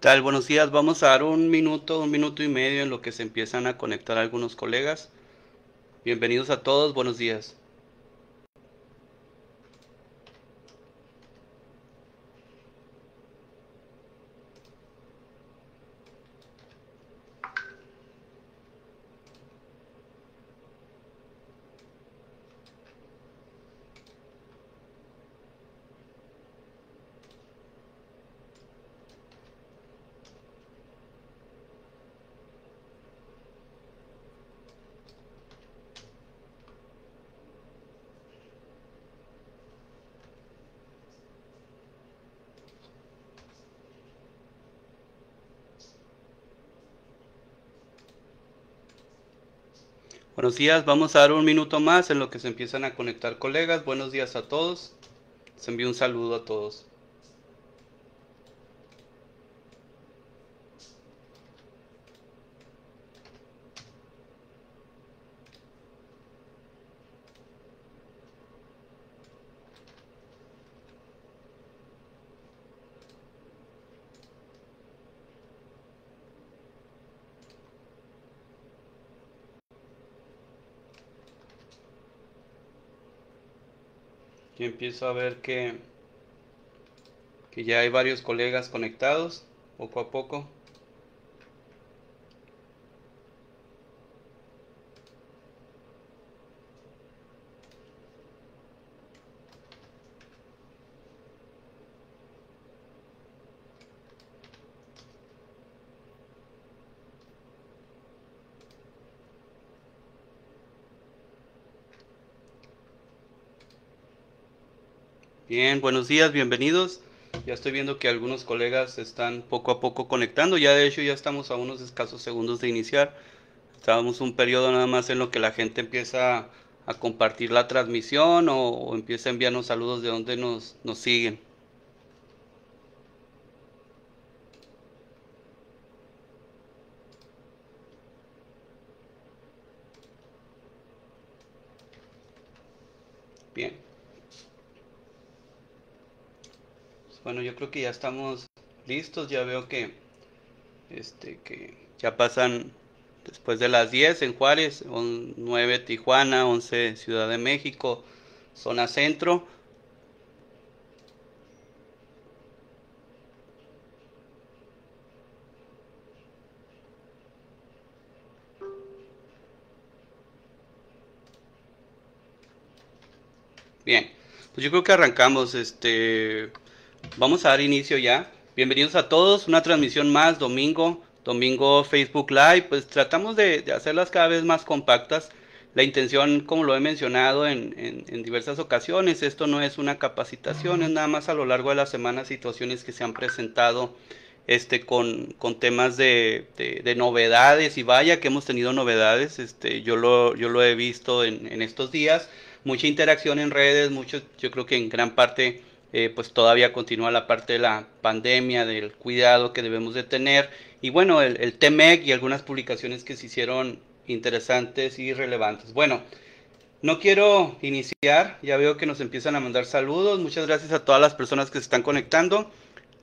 tal? Buenos días. Vamos a dar un minuto, un minuto y medio en lo que se empiezan a conectar algunos colegas. Bienvenidos a todos. Buenos días. Buenos días, vamos a dar un minuto más en lo que se empiezan a conectar colegas. Buenos días a todos. Se envía un saludo a todos. empiezo a ver que, que ya hay varios colegas conectados poco a poco. Bien, buenos días, bienvenidos. Ya estoy viendo que algunos colegas están poco a poco conectando. Ya de hecho ya estamos a unos escasos segundos de iniciar. Estábamos un periodo nada más en lo que la gente empieza a compartir la transmisión o, empieza a enviarnos saludos de donde nos, nos siguen. Bueno, yo creo que ya estamos listos. Ya veo que, este, que ya pasan después de las 10 en Juárez, 9 Tijuana, 11 Ciudad de México, zona centro. Bien, pues yo creo que arrancamos. Este, Vamos a dar inicio ya. Bienvenidos a todos, una transmisión más, domingo, domingo Facebook Live. Pues tratamos de, hacerlas cada vez más compactas. La intención, como lo he mencionado en, diversas ocasiones, esto no es una capacitación, es nada más a lo largo de la semana situaciones que se han presentado este, con, temas de, novedades y vaya que hemos tenido novedades, este, yo, lo, he visto en, estos días, mucha interacción en redes, muchos, yo creo que en gran parte eh, pues todavía continúa la parte de la pandemia, del cuidado que debemos de tener. Y bueno, el, el e y algunas publicaciones que se hicieron interesantes y relevantes. Bueno, no quiero iniciar, ya veo que nos empiezan a mandar saludos. Muchas gracias a todas las personas que se están conectando.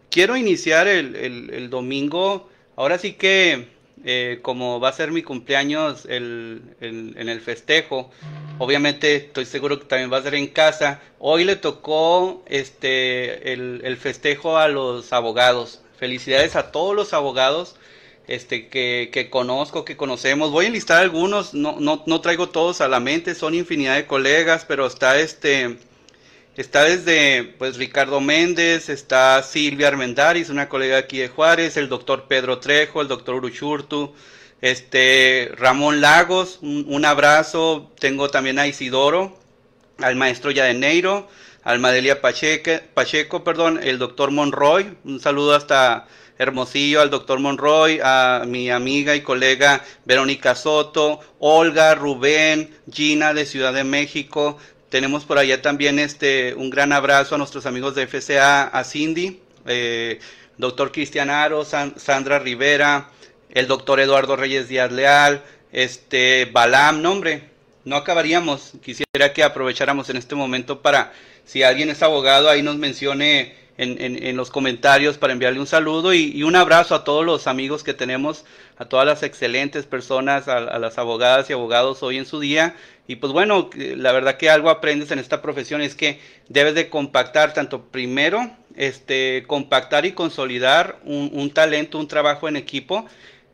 Quiero iniciar el domingo. Ahora sí que eh, como va a ser mi cumpleaños en el festejo, obviamente estoy seguro que también va a ser en casa. Hoy le tocó este el, festejo a los abogados. Felicidades a todos los abogados este, que, que, conozco, que conocemos. Voy a enlistar algunos, no, no, no, traigo todos a la mente, son infinidad de colegas, pero está este Está desde pues Ricardo Méndez, está Silvia Armendariz, una colega aquí de Juárez, el doctor Pedro Trejo, el doctor Uruchurtu, este Ramón Lagos, un, abrazo. Tengo también a Isidoro, al maestro Yadeneiro, al Madelia Pacheco, Pacheco, perdón, el doctor Monroy, un saludo hasta Hermosillo, al doctor Monroy, a mi amiga y colega Verónica Soto, Olga, Rubén, Gina de Ciudad de México, tenemos por allá también este, un gran abrazo a nuestros amigos de FCA, a Cindy, eh, doctor Cristian Aro, Sandra Rivera, el doctor Eduardo Reyes Díaz Leal, este, Balam, nombre, no acabaríamos. Quisiera que aprovecháramos en este momento para, si alguien es abogado, ahí nos mencione en, los comentarios para enviarle un saludo y, un abrazo a todos los amigos que tenemos, a todas las excelentes personas, a, las abogadas y abogados hoy en su día. Y pues bueno, la verdad que algo aprendes en esta profesión es que debes de compactar tanto primero, este, compactar y consolidar un talento, un trabajo en equipo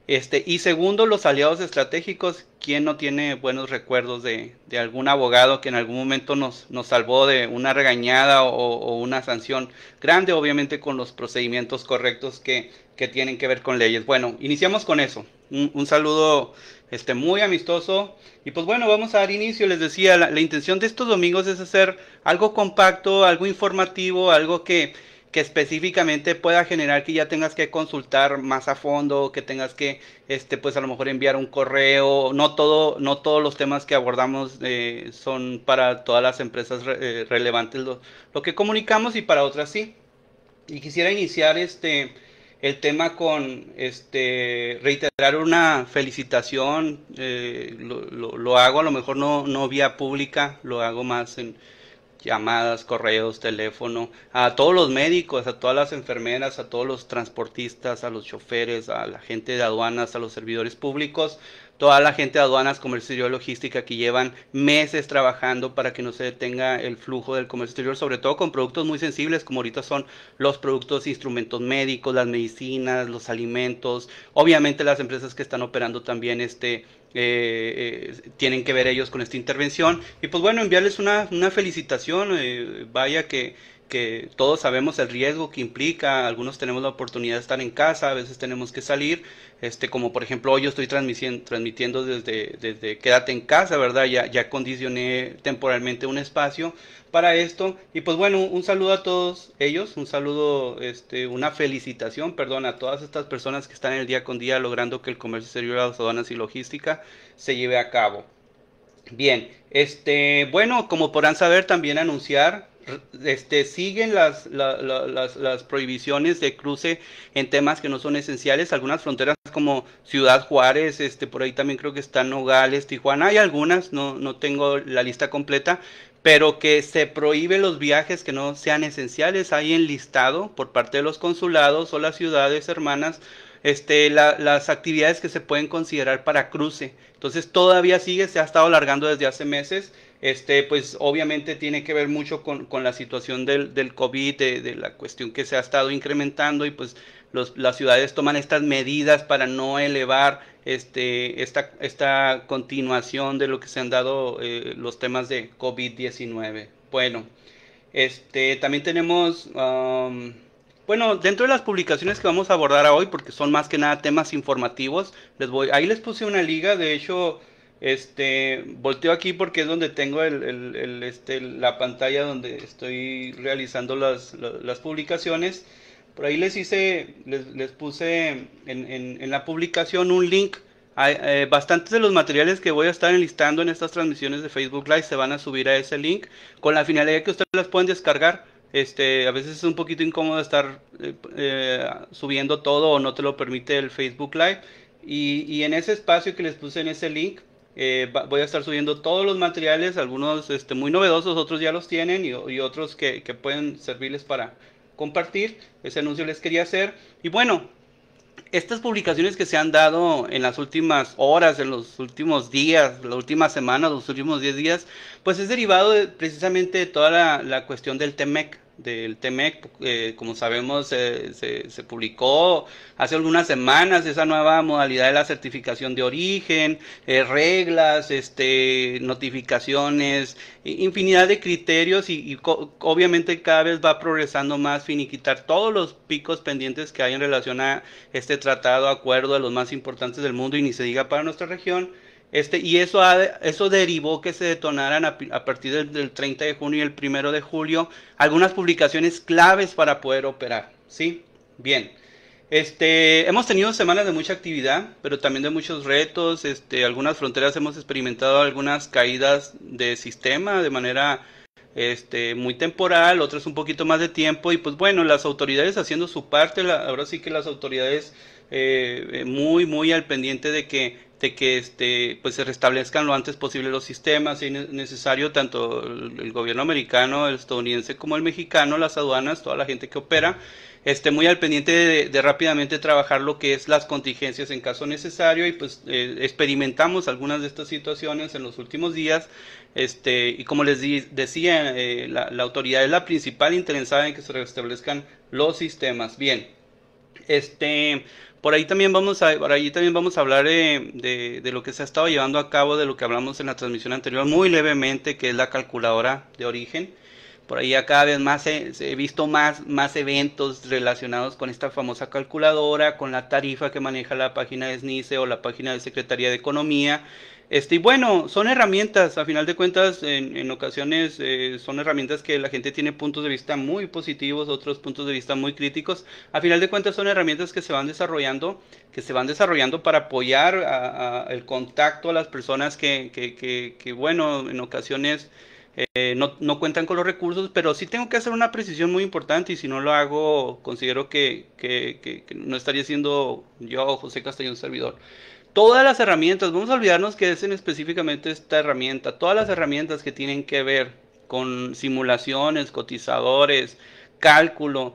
este, y segundo, los aliados estratégicos, ¿quién no tiene buenos recuerdos de, algún abogado que en algún momento nos, nos salvó de una regañada o, una sanción grande, obviamente con los procedimientos correctos que, tienen que ver con leyes? Bueno, iniciamos con eso. Un, saludo este, muy amistoso. Y pues bueno, vamos a dar inicio. Les decía, la intención de estos domingos es hacer algo compacto, algo informativo, algo que que específicamente pueda generar que ya tengas que consultar más a fondo, que tengas que, este, pues a lo mejor enviar un correo. No todo, no todos los temas que abordamos eh, son para todas las empresas eh, relevantes lo, que comunicamos y para otras sí. Y quisiera iniciar este el tema con este reiterar una felicitación. Eh, lo, hago, a lo mejor no, no vía pública, lo hago más en llamadas, correos, teléfono, a todos los médicos, a todas las enfermeras, a todos los transportistas, a los choferes, a la gente de aduanas, a los servidores públicos, toda la gente de aduanas, comercio exterior, logística que llevan meses trabajando para que no se detenga el flujo del comercio exterior, sobre todo con productos muy sensibles como ahorita son los productos, instrumentos médicos, las medicinas, los alimentos, obviamente las empresas que están operando también este eh, eh, tienen que ver ellos con esta intervención. Y pues bueno, enviarles una, una felicitación, eh, vaya que, que todos sabemos el riesgo que implica, algunos tenemos la oportunidad de estar en casa, a veces tenemos que salir, este, como por ejemplo hoy yo estoy transmitiendo, desde, desde Quédate en casa, ¿verdad? Ya, ya condicioné temporalmente un espacio para esto. Y pues bueno, un saludo a todos ellos, un saludo, este, una felicitación, perdón, a todas estas personas que están el día con día logrando que el comercio exterior, las aduanas y logística se lleve a cabo. Bien, este, bueno, como podrán saber, también anunciar este, siguen las, prohibiciones de cruce en temas que no son esenciales. Algunas fronteras como Ciudad Juárez, este, por ahí también creo que están Nogales, Tijuana, hay algunas, no, no tengo la lista completa, pero que se prohíbe los viajes que no sean esenciales. Hay enlistado por parte de los consulados o las ciudades hermanas este, las actividades que se pueden considerar para cruce. Entonces todavía sigue, se ha estado alargando desde hace meses este, pues obviamente tiene que ver mucho con, la situación del, del COVID, de, la cuestión que se ha estado incrementando y pues los, las ciudades toman estas medidas para no elevar este, esta, esta continuación de lo que se han dado eh, los temas de COVID-19. Bueno, este, también tenemos... Um, bueno, dentro de las publicaciones que vamos a abordar hoy, porque son más que nada temas informativos, les voy, ahí les puse una liga, de hecho, este, volteo aquí porque es donde tengo este, la pantalla donde estoy realizando las, publicaciones. Por ahí les hice, les, puse en, la publicación un link. A, eh, bastantes de los materiales que voy a estar enlistando en estas transmisiones de Facebook Live se van a subir a ese link con la finalidad que ustedes las pueden descargar. Este, a veces es un poquito incómodo estar eh, eh, subiendo todo o no te lo permite el Facebook Live. y en ese espacio que les puse en ese link, eh, voy a estar subiendo todos los materiales, algunos este, muy novedosos, otros ya los tienen y, otros que, pueden servirles para compartir. Ese anuncio les quería hacer. Y bueno, estas publicaciones que se han dado en las últimas horas, en los últimos días, la última semana, los últimos 10 días, pues es derivado precisamente de toda la, la cuestión del TEMEC del TEMEC, eh, como sabemos, se, se, publicó hace algunas semanas esa nueva modalidad de la certificación de origen, eh, reglas, este, notificaciones, infinidad de criterios y, y obviamente cada vez va progresando más finiquitar todos los picos pendientes que hay en relación a este tratado, acuerdo de los más importantes del mundo y ni se diga para nuestra región. Este, y eso, eso derivó que se detonaran a, partir del, 30 de junio y el 1 de julio algunas publicaciones claves para poder operar. ¿Sí? Bien. Este, hemos tenido semanas de mucha actividad, pero también de muchos retos. Este, algunas fronteras hemos experimentado algunas caídas de sistema de manera este, muy temporal, otras un poquito más de tiempo. Y pues bueno, las autoridades haciendo su parte, ahora sí que las autoridades eh, eh, muy, muy al pendiente de que de que este, pues se restablezcan lo antes posible los sistemas, si es necesario tanto el gobierno americano, el estadounidense como el mexicano, las aduanas, toda la gente que opera, esté muy al pendiente de, rápidamente trabajar lo que es las contingencias en caso necesario y pues eh, experimentamos algunas de estas situaciones en los últimos días este y como les decía eh, la, la, autoridad es la principal interesada en que se restablezcan los sistemas bien este por ahí también vamos a, por ahí también vamos a hablar eh, de, de, lo que se ha estado llevando a cabo, de lo que hablamos en la transmisión anterior, muy levemente, que es la calculadora de origen. Por ahí ya cada vez más he, he visto más, más eventos relacionados con esta famosa calculadora, con la tarifa que maneja la página de SNICE o la página de Secretaría de Economía, este, y bueno, son herramientas, a final de cuentas, en, ocasiones eh, son herramientas que la gente tiene puntos de vista muy positivos, otros puntos de vista muy críticos. A final de cuentas son herramientas que se van desarrollando, que se van desarrollando para apoyar el contacto a las personas que, bueno, en ocasiones eh, no, cuentan con los recursos, pero sí tengo que hacer una precisión muy importante y si no lo hago, considero que, no estaría siendo yo, José Castellón, servidor todas las herramientas, vamos a olvidarnos que es específicamente esta herramienta, todas las herramientas que tienen que ver con simulaciones, cotizadores, cálculo,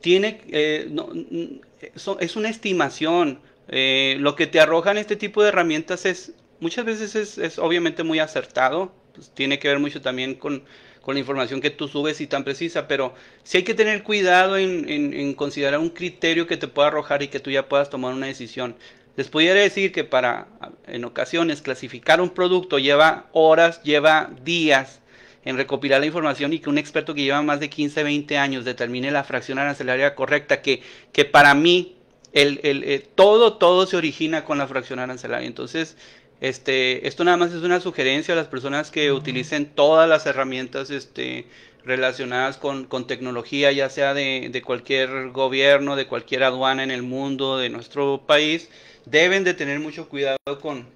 tiene, eh, no, mm, es una estimación. Eh, lo que te arrojan este tipo de herramientas es, muchas veces es, obviamente muy acertado, pues tiene que ver mucho también con, la información que tú subes y tan precisa, pero sí hay que tener cuidado en, considerar un criterio que te pueda arrojar y que tú ya puedas tomar una decisión. Les pudiera decir que para en ocasiones clasificar un producto lleva horas, lleva días en recopilar la información y que un experto que lleva más de 15, 20 años determine la fracción arancelaria correcta, que, que para mí el, eh, todo, todo se origina con la fracción arancelaria. Entonces, este, esto nada más es una sugerencia a las personas que utilicen todas las herramientas este, relacionadas con, tecnología, ya sea de, cualquier gobierno, de cualquier aduana en el mundo, de nuestro país, deben de tener mucho cuidado con,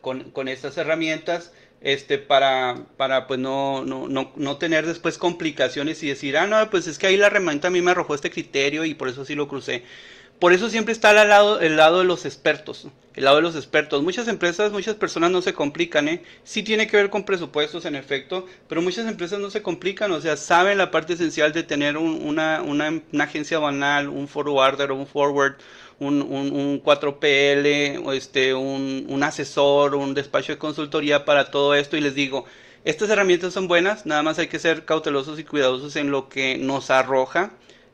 con, con estas herramientas este, para, para pues no, no, no, no, tener después complicaciones y decir, ah, no, pues es que ahí la herramienta a mí me arrojó este criterio y por eso sí lo crucé. Por eso siempre está al lado, el lado de los expertos, el lado de los expertos. Muchas empresas, muchas personas no se complican, ¿eh? Sí tiene que ver con presupuestos en efecto, pero muchas empresas no se complican, o sea, saben la parte esencial de tener una, agencia banal, un forwarder, un forward, un, un, un 4PL, o este, un asesor, un despacho de consultoría para todo esto y les digo, estas herramientas son buenas, nada más hay que ser cautelosos y cuidadosos en lo que nos arroja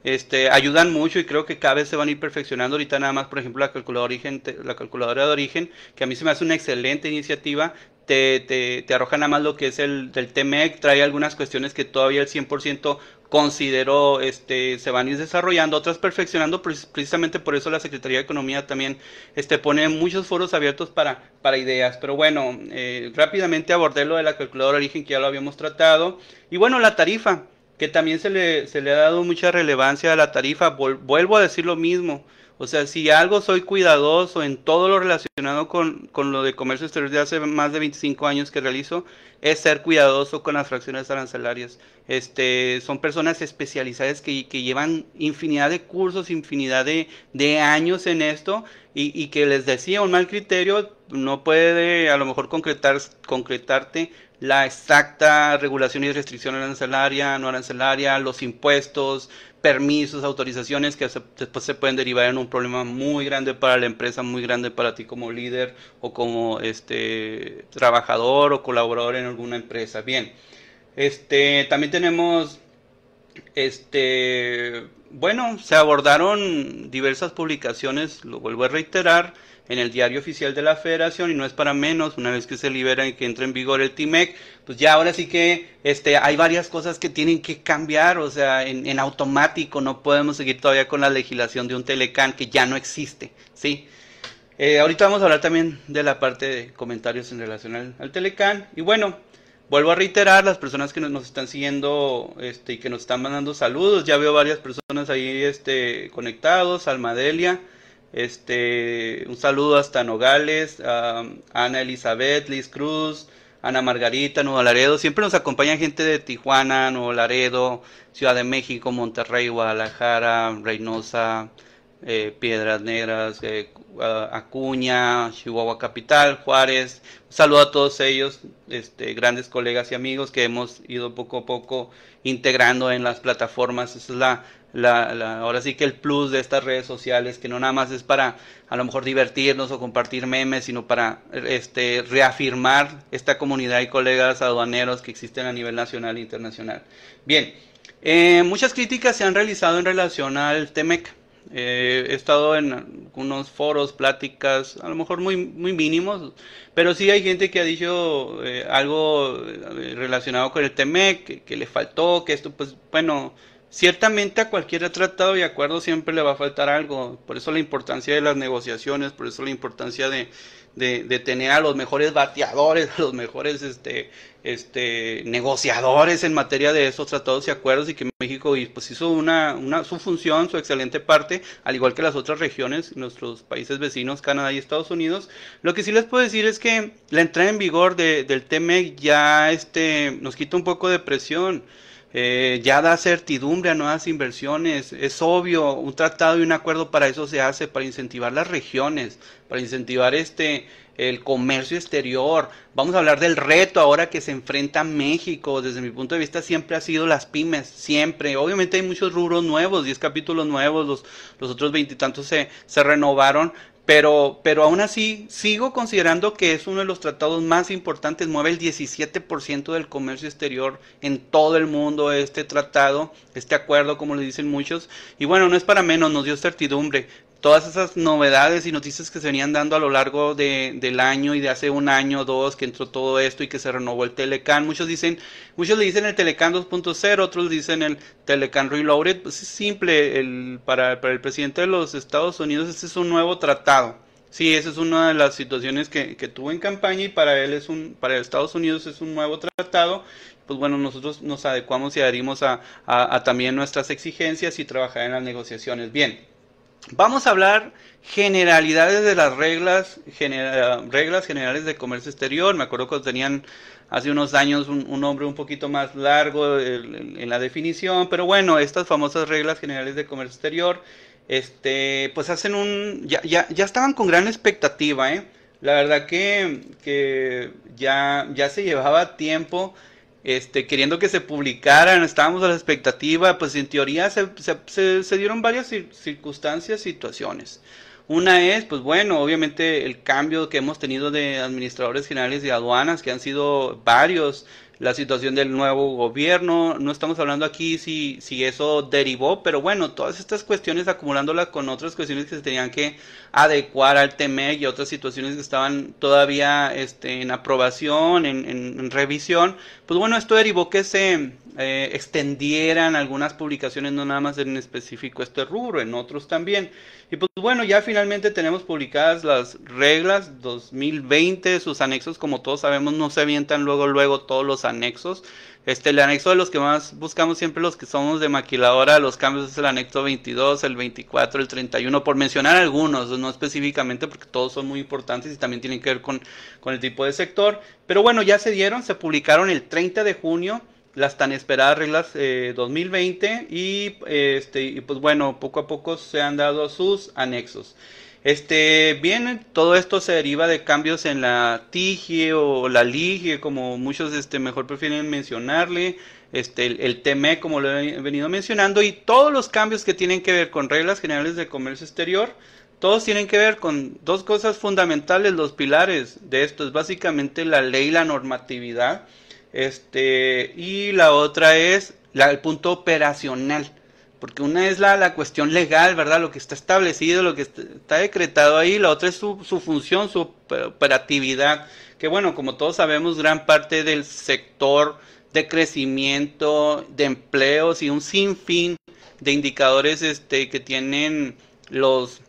este, ayudan mucho y creo que cada vez se van a ir perfeccionando. Ahorita nada más, por ejemplo, la calculadora de origen, la calculadora de origen que a mí se me hace una excelente iniciativa, te, te, te, arroja nada más lo que es el del TMEC, trae algunas cuestiones que todavía el 100% considero este, se van a ir desarrollando, otras perfeccionando, precisamente por eso la Secretaría de Economía también este, pone muchos foros abiertos para, para ideas. Pero bueno, eh, rápidamente abordé lo de la calculadora de origen que ya lo habíamos tratado. Y bueno, la tarifa que también se le, se le ha dado mucha relevancia a la tarifa. Vuelvo a decir lo mismo. O sea, si algo soy cuidadoso en todo lo relacionado con, lo de comercio exterior de hace más de 25 años que realizo, es ser cuidadoso con las fracciones arancelarias. Este, son personas especializadas que, llevan infinidad de cursos, infinidad de, años en esto y, y, que les decía un mal criterio no puede a lo mejor concretar, concretarte la exacta regulación y restricción arancelaria, no arancelaria, los impuestos, permisos, autorizaciones que después se pueden derivar en un problema muy grande para la empresa, muy grande para ti como líder o como este trabajador o colaborador en alguna empresa. Bien. Este, también tenemos este bueno, se abordaron diversas publicaciones, lo vuelvo a reiterar, en el diario oficial de la federación y no es para menos, una vez que se libera y que entre en vigor el TIMEC, pues ya ahora sí que este, hay varias cosas que tienen que cambiar, o sea, en, automático no podemos seguir todavía con la legislación de un Telecan que ya no existe, ¿sí? Eh, ahorita vamos a hablar también de la parte de comentarios en relación al, Telecán, Telecan y bueno, vuelvo a reiterar, las personas que nos, están siguiendo este, y que nos están mandando saludos, ya veo varias personas ahí este, conectados, Almadelia, este, un saludo hasta Nogales, Ana Elizabeth, Liz Cruz, Ana Margarita, Nuevo Laredo. Siempre nos acompaña gente de Tijuana, Nuevo Laredo, Ciudad de México, Monterrey, Guadalajara, Reynosa, eh, Piedras Negras, eh, Acuña, Chihuahua Capital, Juárez. Un saludo a todos ellos, este, grandes colegas y amigos que hemos ido poco a poco integrando en las plataformas. es la ahora sí que el plus de estas redes sociales, que no nada más es para a lo mejor divertirnos o compartir memes, sino para este, reafirmar esta comunidad y colegas aduaneros que existen a nivel nacional e internacional. Bien, eh, muchas críticas se han realizado en relación al TEMEC. Eh, he estado en algunos foros, pláticas, a lo mejor muy, muy mínimos, pero sí hay gente que ha dicho eh, algo relacionado con el TEMEC, que, que le faltó, que esto, pues bueno, Ciertamente a cualquier tratado y acuerdo siempre le va a faltar algo, por eso la importancia de las negociaciones, por eso la importancia de, de, tener a los mejores bateadores, a los mejores este, este, negociadores en materia de esos tratados y acuerdos y que México pues, hizo una, una, su función, su excelente parte, al igual que las otras regiones, nuestros países vecinos, Canadá y Estados Unidos. Lo que sí les puedo decir es que la entrada en vigor de, del TMEC ya este, nos quita un poco de presión. Eh, ya da certidumbre a nuevas inversiones. Es obvio, un tratado y un acuerdo para eso se hace, para incentivar las regiones, para incentivar este el comercio exterior. Vamos a hablar del reto ahora que se enfrenta México. Desde mi punto de vista siempre ha sido las pymes, siempre. Obviamente hay muchos rubros nuevos, 10 capítulos nuevos, los, los otros veintitantos se, se renovaron, pero, pero aún así, sigo considerando que es uno de los tratados más importantes, mueve el 17% del comercio exterior en todo el mundo este tratado, este acuerdo, como le dicen muchos. Y bueno, no es para menos, nos dio certidumbre, todas esas novedades y noticias que se venían dando a lo largo de, del año y de hace un año o dos que entró todo esto y que se renovó el Telecan. Muchos dicen, muchos le dicen el Telecan 2.0, otros dicen el Telecan Reloaded. Pues es simple, el, para, el presidente de los Estados Unidos este es un nuevo tratado. Sí, esa es una de las situaciones que, tuvo en campaña y para él es un, para Estados Unidos es un nuevo tratado. Pues bueno, nosotros nos adecuamos y adherimos a, a también nuestras exigencias y trabajar en las negociaciones. Bien, Vamos a hablar generalidades de las reglas, reglas generales de comercio exterior. Me acuerdo que tenían hace unos años un, nombre un poquito más largo en, la definición, pero bueno, estas famosas reglas generales de comercio exterior, este, pues hacen un, ya, ya, estaban con gran expectativa, ¿eh? La verdad que, que ya, ya se llevaba tiempo este, queriendo que se publicaran, estábamos a la expectativa, pues en teoría se, dieron varias circunstancias, situaciones. Una es, pues bueno, obviamente el cambio que hemos tenido de administradores generales de aduanas, que han sido varios, la situación del nuevo gobierno, no estamos hablando aquí si, si eso derivó, pero bueno, todas estas cuestiones acumulándolas con otras cuestiones que se tenían que adecuar al TMEC y otras situaciones que estaban todavía este, en aprobación, en, revisión, pues bueno, esto derivó que se eh, extendieran algunas publicaciones, no nada más en específico este rubro, en otros también. Y pues bueno, ya finalmente tenemos publicadas las reglas 2020, sus anexos, como todos sabemos, no se avientan luego, luego todos los anexos. Este, el anexo de los que más buscamos siempre los que somos de maquiladora, los cambios es el anexo 22, el 24, el 31, por mencionar algunos, no específicamente porque todos son muy importantes y también tienen que ver con, con el tipo de sector. Pero bueno, ya se dieron, se publicaron el 30 de junio las tan esperadas reglas 2020 eh, y este y pues bueno poco a poco se han dado sus anexos este bien todo esto se deriva de cambios en la tigie o la ligie como muchos este mejor prefieren mencionarle este el, el TME como lo he venido mencionando y todos los cambios que tienen que ver con reglas generales de comercio exterior todos tienen que ver con dos cosas fundamentales los pilares de esto es básicamente la ley y la normatividad este, y la otra es la, el punto operacional, porque una es la, cuestión legal, ¿verdad? Lo que está establecido, lo que está decretado ahí, la otra es su, su función, su operatividad, que bueno, como todos sabemos, gran parte del sector de crecimiento, de empleos y un sinfín de indicadores este, que tienen los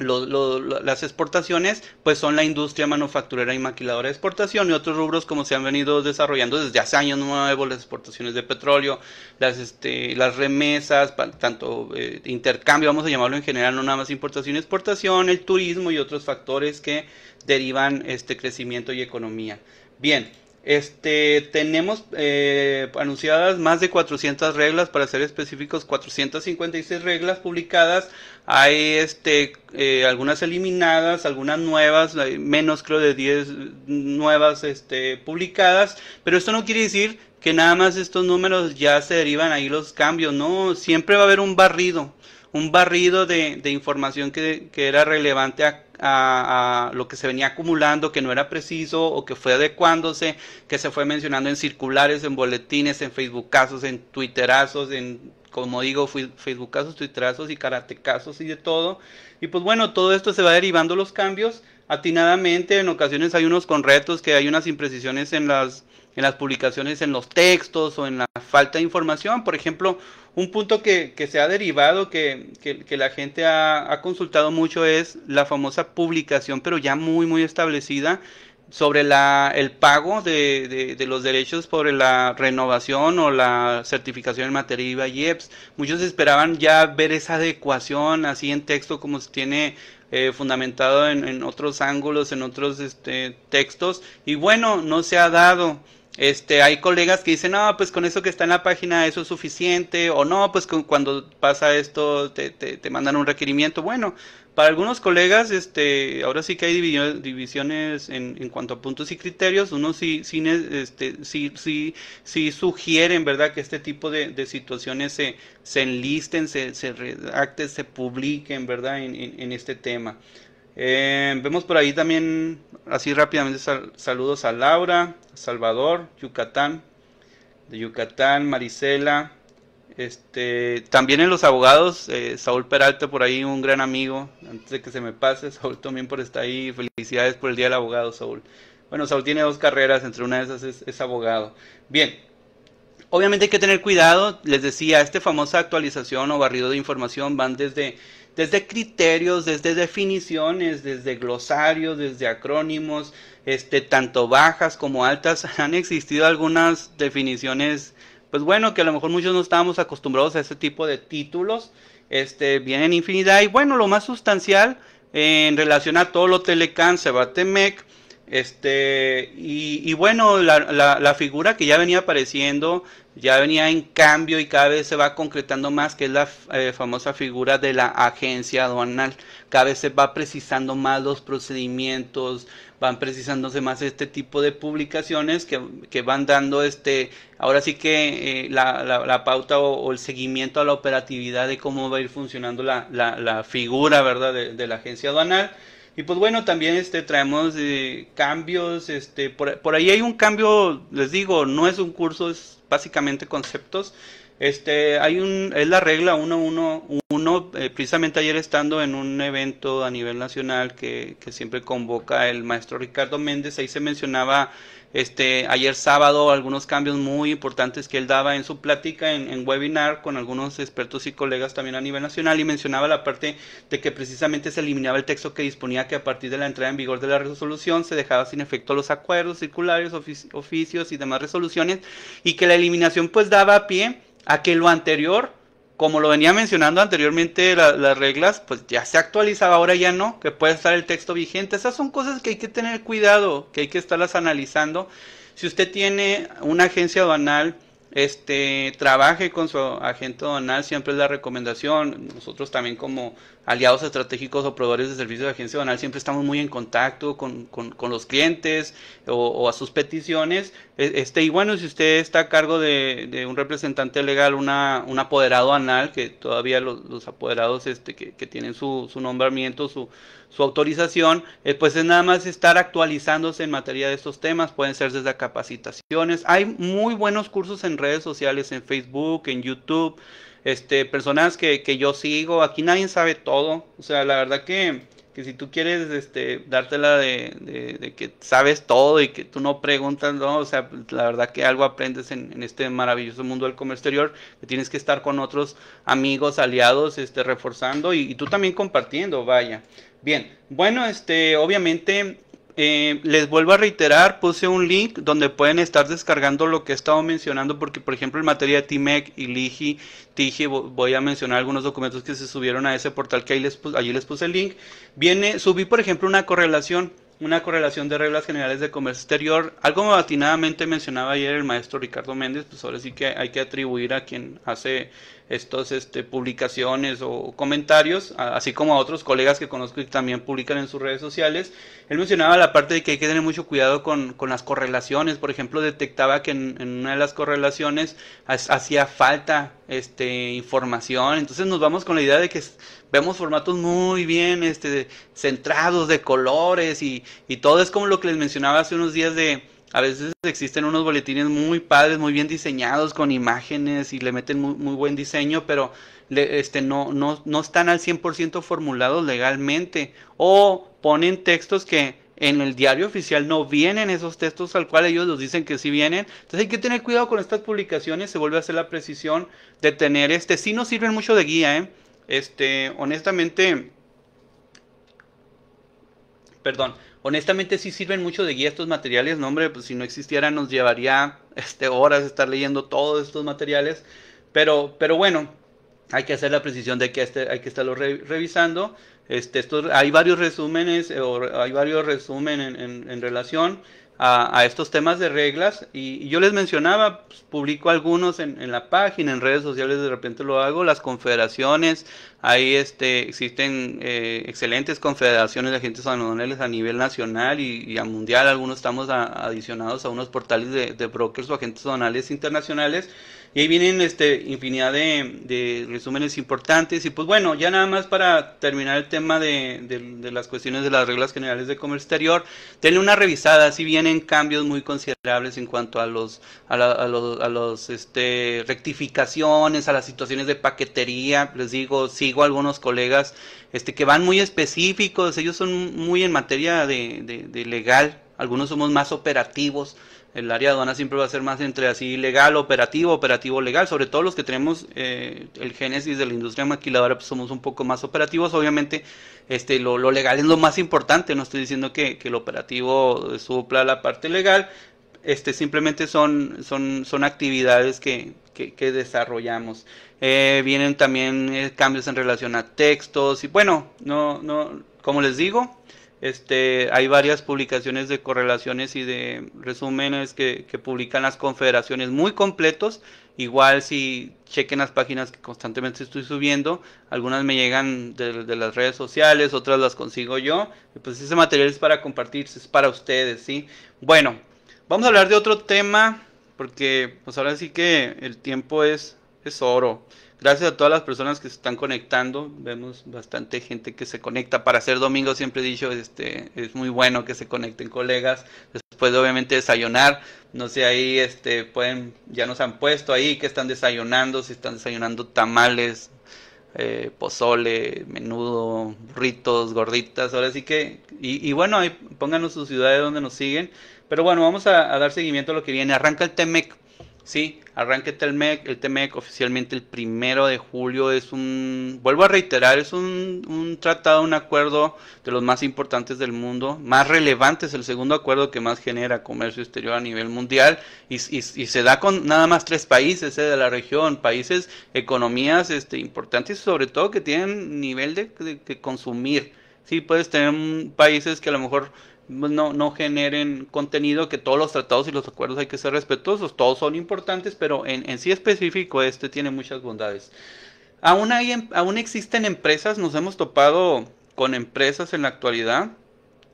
las exportaciones pues son la industria manufacturera y maquiladora de exportación y otros rubros como se han venido desarrollando desde hace años nuevos las exportaciones de petróleo las este las remesas tanto eh, intercambio vamos a llamarlo en general no nada más importación y exportación el turismo y otros factores que derivan este crecimiento y economía bien este, tenemos eh, anunciadas más de 400 reglas, para ser específicos, 456 reglas publicadas hay este, eh, algunas eliminadas, algunas nuevas, menos creo de 10 nuevas este, publicadas, pero esto no quiere decir que nada más estos números ya se derivan ahí los cambios, no, siempre va a haber un barrido, un barrido de, información que, era relevante a, a, lo que se venía acumulando, que no era preciso o que fue adecuándose, que se fue mencionando en circulares, en boletines, en Facebookazos, en Twitterazos, en como digo, Facebookazos, Twitterazos y Karatecazos y de todo. Y pues bueno, todo esto se va derivando los cambios atinadamente. En ocasiones hay unos con retos, que hay unas imprecisiones en las, en las publicaciones, en los textos o en la falta de información. Por ejemplo, un punto que, se ha derivado, que, la gente ha, ha consultado mucho, es la famosa publicación, pero ya muy, muy establecida sobre la, el pago de, de, los derechos por la renovación o la certificación en materia IVA y EPS. Pues, muchos esperaban ya ver esa adecuación así en texto como se tiene eh, fundamentado en, otros ángulos, en otros este, textos. Y bueno, no se ha dado. Este, hay colegas que dicen, no, pues con eso que está en la página eso es suficiente, o no, pues cuando pasa esto te, te, te mandan un requerimiento. Bueno, para algunos colegas, este, ahora sí que hay divisiones en, cuanto a puntos y criterios. Uno sí, sí, este, sí, sí, sí sugieren, ¿verdad?, que este tipo de, situaciones se, enlisten, se, se redacten, se publiquen, ¿verdad?, en, este tema. Eh, vemos por ahí también, así rápidamente, saludos a Laura, Salvador, Yucatán, de Yucatán, Marisela, este, también en los abogados, eh, Saúl Peralta por ahí, un gran amigo, antes de que se me pase, Saúl también por estar ahí, felicidades por el Día del Abogado, Saúl. Bueno, Saúl tiene dos carreras, entre una de esas es, es abogado. Bien, obviamente hay que tener cuidado, les decía, esta famosa actualización o barrido de información van desde, desde criterios, desde definiciones, desde glosarios, desde acrónimos, este, tanto bajas como altas, han existido algunas definiciones pues bueno, que a lo mejor muchos no estábamos acostumbrados a ese tipo de títulos. Este, vienen infinidad y bueno, lo más sustancial eh, en relación a todo lo Telecan, se va este, y, bueno, la, figura que ya venía apareciendo, ya venía en cambio y cada vez se va concretando más, que es la eh, famosa figura de la agencia aduanal. Cada vez se va precisando más los procedimientos, van precisándose más este tipo de publicaciones que, van dando este, ahora sí que eh, la, pauta o, el seguimiento a la operatividad de cómo va a ir funcionando la, la figura, ¿verdad?, de, la agencia aduanal. Y pues bueno, también este, traemos eh, cambios, este, por ahí hay un cambio, les digo, no es un curso, es básicamente conceptos este, hay un, es la regla 111, eh, precisamente ayer estando en un evento a nivel nacional que, siempre convoca el maestro Ricardo Méndez, ahí se mencionaba este, ayer sábado algunos cambios muy importantes que él daba en su plática en, webinar con algunos expertos y colegas también a nivel nacional y mencionaba la parte de que precisamente se eliminaba el texto que disponía que a partir de la entrada en vigor de la resolución se dejaba sin efecto los acuerdos circulares, oficios y demás resoluciones y que la eliminación pues daba a pie a que lo anterior, como lo venía mencionando anteriormente, las reglas, pues ya se actualizaba, ahora ya no, que puede estar el texto vigente. Esas son cosas que hay que tener cuidado, que hay que estarlas analizando. Si usted tiene una agencia aduanal este, trabaje con su agente donal, siempre es la recomendación. Nosotros también como aliados estratégicos o proveedores de servicios de agencia donal, siempre estamos muy en contacto con, los clientes o, a sus peticiones. E, este, y bueno, si usted está a cargo de, un representante legal, una, un apoderado anal, que todavía los, apoderados este, que, tienen su, su nombramiento, su, su autorización, eh, pues es nada más estar actualizándose en materia de estos temas, pueden ser desde capacitaciones. Hay muy buenos cursos en redes sociales, en Facebook, en YouTube, este, personas que, que yo sigo, aquí nadie sabe todo, o sea, la verdad que, si tú quieres este, dártela de, de, de, que sabes todo y que tú no preguntas, no, o sea, la verdad que algo aprendes en, este maravilloso mundo del comercio exterior, que tienes que estar con otros amigos, aliados, este, reforzando y tú también compartiendo, vaya. Bien, bueno, este, obviamente eh, les vuelvo a reiterar, puse un link donde pueden estar descargando lo que he estado mencionando, porque por ejemplo en materia de TIMEC y LIGI, TIGI, voy a mencionar algunos documentos que se subieron a ese portal que ahí les, allí les puse el link. Viene, subí por ejemplo una correlación, una correlación de reglas generales de comercio exterior, algo atinadamente mencionaba ayer el maestro Ricardo Méndez, pues ahora sí que hay que atribuir a quien hace estos este, publicaciones o comentarios, así como a otros colegas que conozco y también publican en sus redes sociales. Él mencionaba la parte de que hay que tener mucho cuidado con, con las correlaciones, por ejemplo, detectaba que en, una de las correlaciones hacía falta este, información, entonces nos vamos con la idea de que vemos formatos muy bien este, centrados de colores y todo es como lo que les mencionaba hace unos días de a veces existen unos boletines muy padres, muy bien diseñados, con imágenes y le meten muy, buen diseño, pero este, no, no, están al 100% formulados legalmente. O ponen textos que en el diario oficial no vienen esos textos al cual ellos los dicen que sí vienen. Entonces hay que tener cuidado con estas publicaciones, se vuelve a hacer la precisión de tener este, sí nos sirven mucho de guía, ¿eh? Este, honestamente, perdón, honestamente sí sirven mucho de guía estos materiales, no hombre, pues si no existiera nos llevaría este, horas estar leyendo todos estos materiales, pero, pero bueno, hay que hacer la precisión de que este, hay que estarlo revisando. Este, estos, hay varios resúmenes, eh, o hay varios resúmenes en, relación a, estos temas de reglas. Y, yo les mencionaba, pues, publico algunos en, la página, en redes sociales de repente lo hago, las confederaciones, Ahí este, existen eh, excelentes confederaciones de agentes aduanales a nivel nacional y, a mundial. Algunos estamos adicionados a unos portales de, brokers o agentes aduanales internacionales. Y ahí vienen este, infinidad de, resúmenes importantes. Y pues bueno, ya nada más para terminar el tema de, las cuestiones de las reglas generales de comercio exterior, denle una revisada. Si vienen cambios muy considerables en cuanto a los, a, los, a los este, rectificaciones, a las situaciones de paquetería, les digo, sí algunos colegas este, que van muy específicos, ellos son muy en materia de, legal, algunos somos más operativos, el área de aduana siempre va a ser más entre así legal, operativo, operativo, legal, sobre todo los que tenemos eh, el génesis de la industria maquiladora, pues somos un poco más operativos, obviamente este, lo, legal es lo más importante, no estoy diciendo que, que, el operativo supla la parte legal, este, simplemente son, son, son actividades que, que, desarrollamos. Eh, vienen también eh, cambios en relación a textos y bueno, no, no, como les digo, este, hay varias publicaciones de correlaciones y de resúmenes que, publican las confederaciones muy completos. Igual si chequen las páginas que constantemente estoy subiendo, algunas me llegan de, las redes sociales, otras las consigo yo. Pues ese material es para compartir, es para ustedes, ¿sí? Bueno, vamos a hablar de otro tema porque pues ahora sí que el tiempo es, oro. Gracias a todas las personas que se están conectando. Vemos bastante gente que se conecta. Para ser domingo siempre he dicho, este, es muy bueno que se conecten colegas. Después obviamente desayunar. No sé, ahí este, pueden, ya nos han puesto ahí que están desayunando, si están desayunando tamales, eh, pozole, menudo, Ritos, gorditas, ahora sí que, y, bueno, ahí pónganos sus ciudades donde nos siguen, pero bueno, vamos a, a, dar seguimiento a lo que viene, arranca el Temec, Sí, arranque Telmec, el TMEC e oficialmente el primero de julio es un, vuelvo a reiterar, es un, tratado, un acuerdo de los más importantes del mundo, más relevante, el segundo acuerdo que más genera comercio exterior a nivel mundial y, se da con nada más tres países eh, de la región, países, economías este, importantes sobre todo que tienen nivel de, de, de consumir. Sí, puedes tener países que a lo mejor pues, no, no generen contenido, que todos los tratados y los acuerdos hay que ser respetuosos, todos son importantes, pero en, sí específico este tiene muchas bondades. Aún, hay, em, aún existen empresas, nos hemos topado con empresas en la actualidad,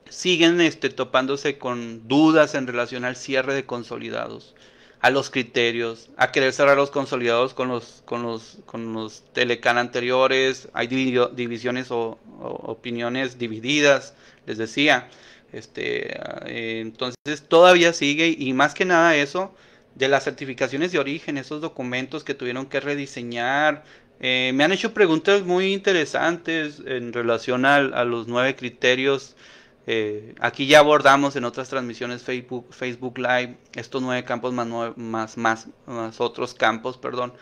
siguen este, topándose con dudas en relación al cierre de consolidados a los criterios, a querer cerrar los consolidados con los, con los, con los telecan anteriores, hay divisiones o opiniones divididas, les decía. Este, ah, entonces todavía sigue y más que nada eso de las certificaciones de origen, esos documentos que tuvieron que rediseñar. Eh, me han hecho preguntas muy interesantes en relación a, los nueve criterios. Eh, aquí ya abordamos en otras transmisiones Facebook, Facebook Live estos nueve campos más, más, más otros campos, perdón.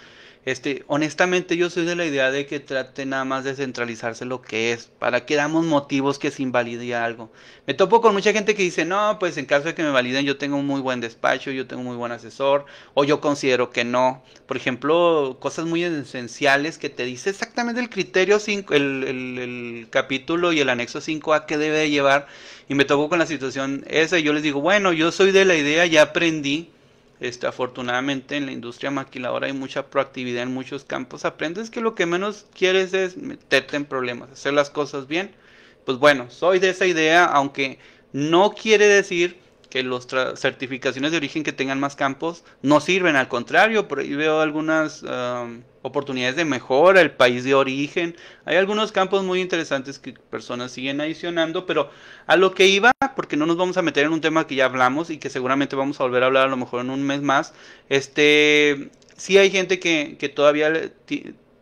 Este, honestamente yo soy de la idea de que trate nada más de centralizarse lo que es, para que damos motivos que se invalide algo. Me topo con mucha gente que dice, no, pues en caso de que me validen yo tengo un muy buen despacho, yo tengo un muy buen asesor, o yo considero que no. Por ejemplo, cosas muy esenciales que te dice exactamente el criterio 5, el, el capítulo y el anexo 5A que debe llevar, y me topo con la situación esa y yo les digo, bueno, yo soy de la idea, ya aprendí este, afortunadamente en la industria maquiladora hay mucha proactividad en muchos campos. Aprendes que lo que menos quieres es meterte en problemas, hacer las cosas bien. Pues bueno, soy de esa idea, aunque no quiere decir que las certificaciones de origen que tengan más campos no sirven, al contrario, por ahí veo algunas oportunidades de mejora, el país de origen, hay algunos campos muy interesantes que personas siguen adicionando, pero a lo que iba, porque no nos vamos a meter en un tema que ya hablamos y que seguramente vamos a volver a hablar a lo mejor en un mes más, este, sí hay gente que, que todavía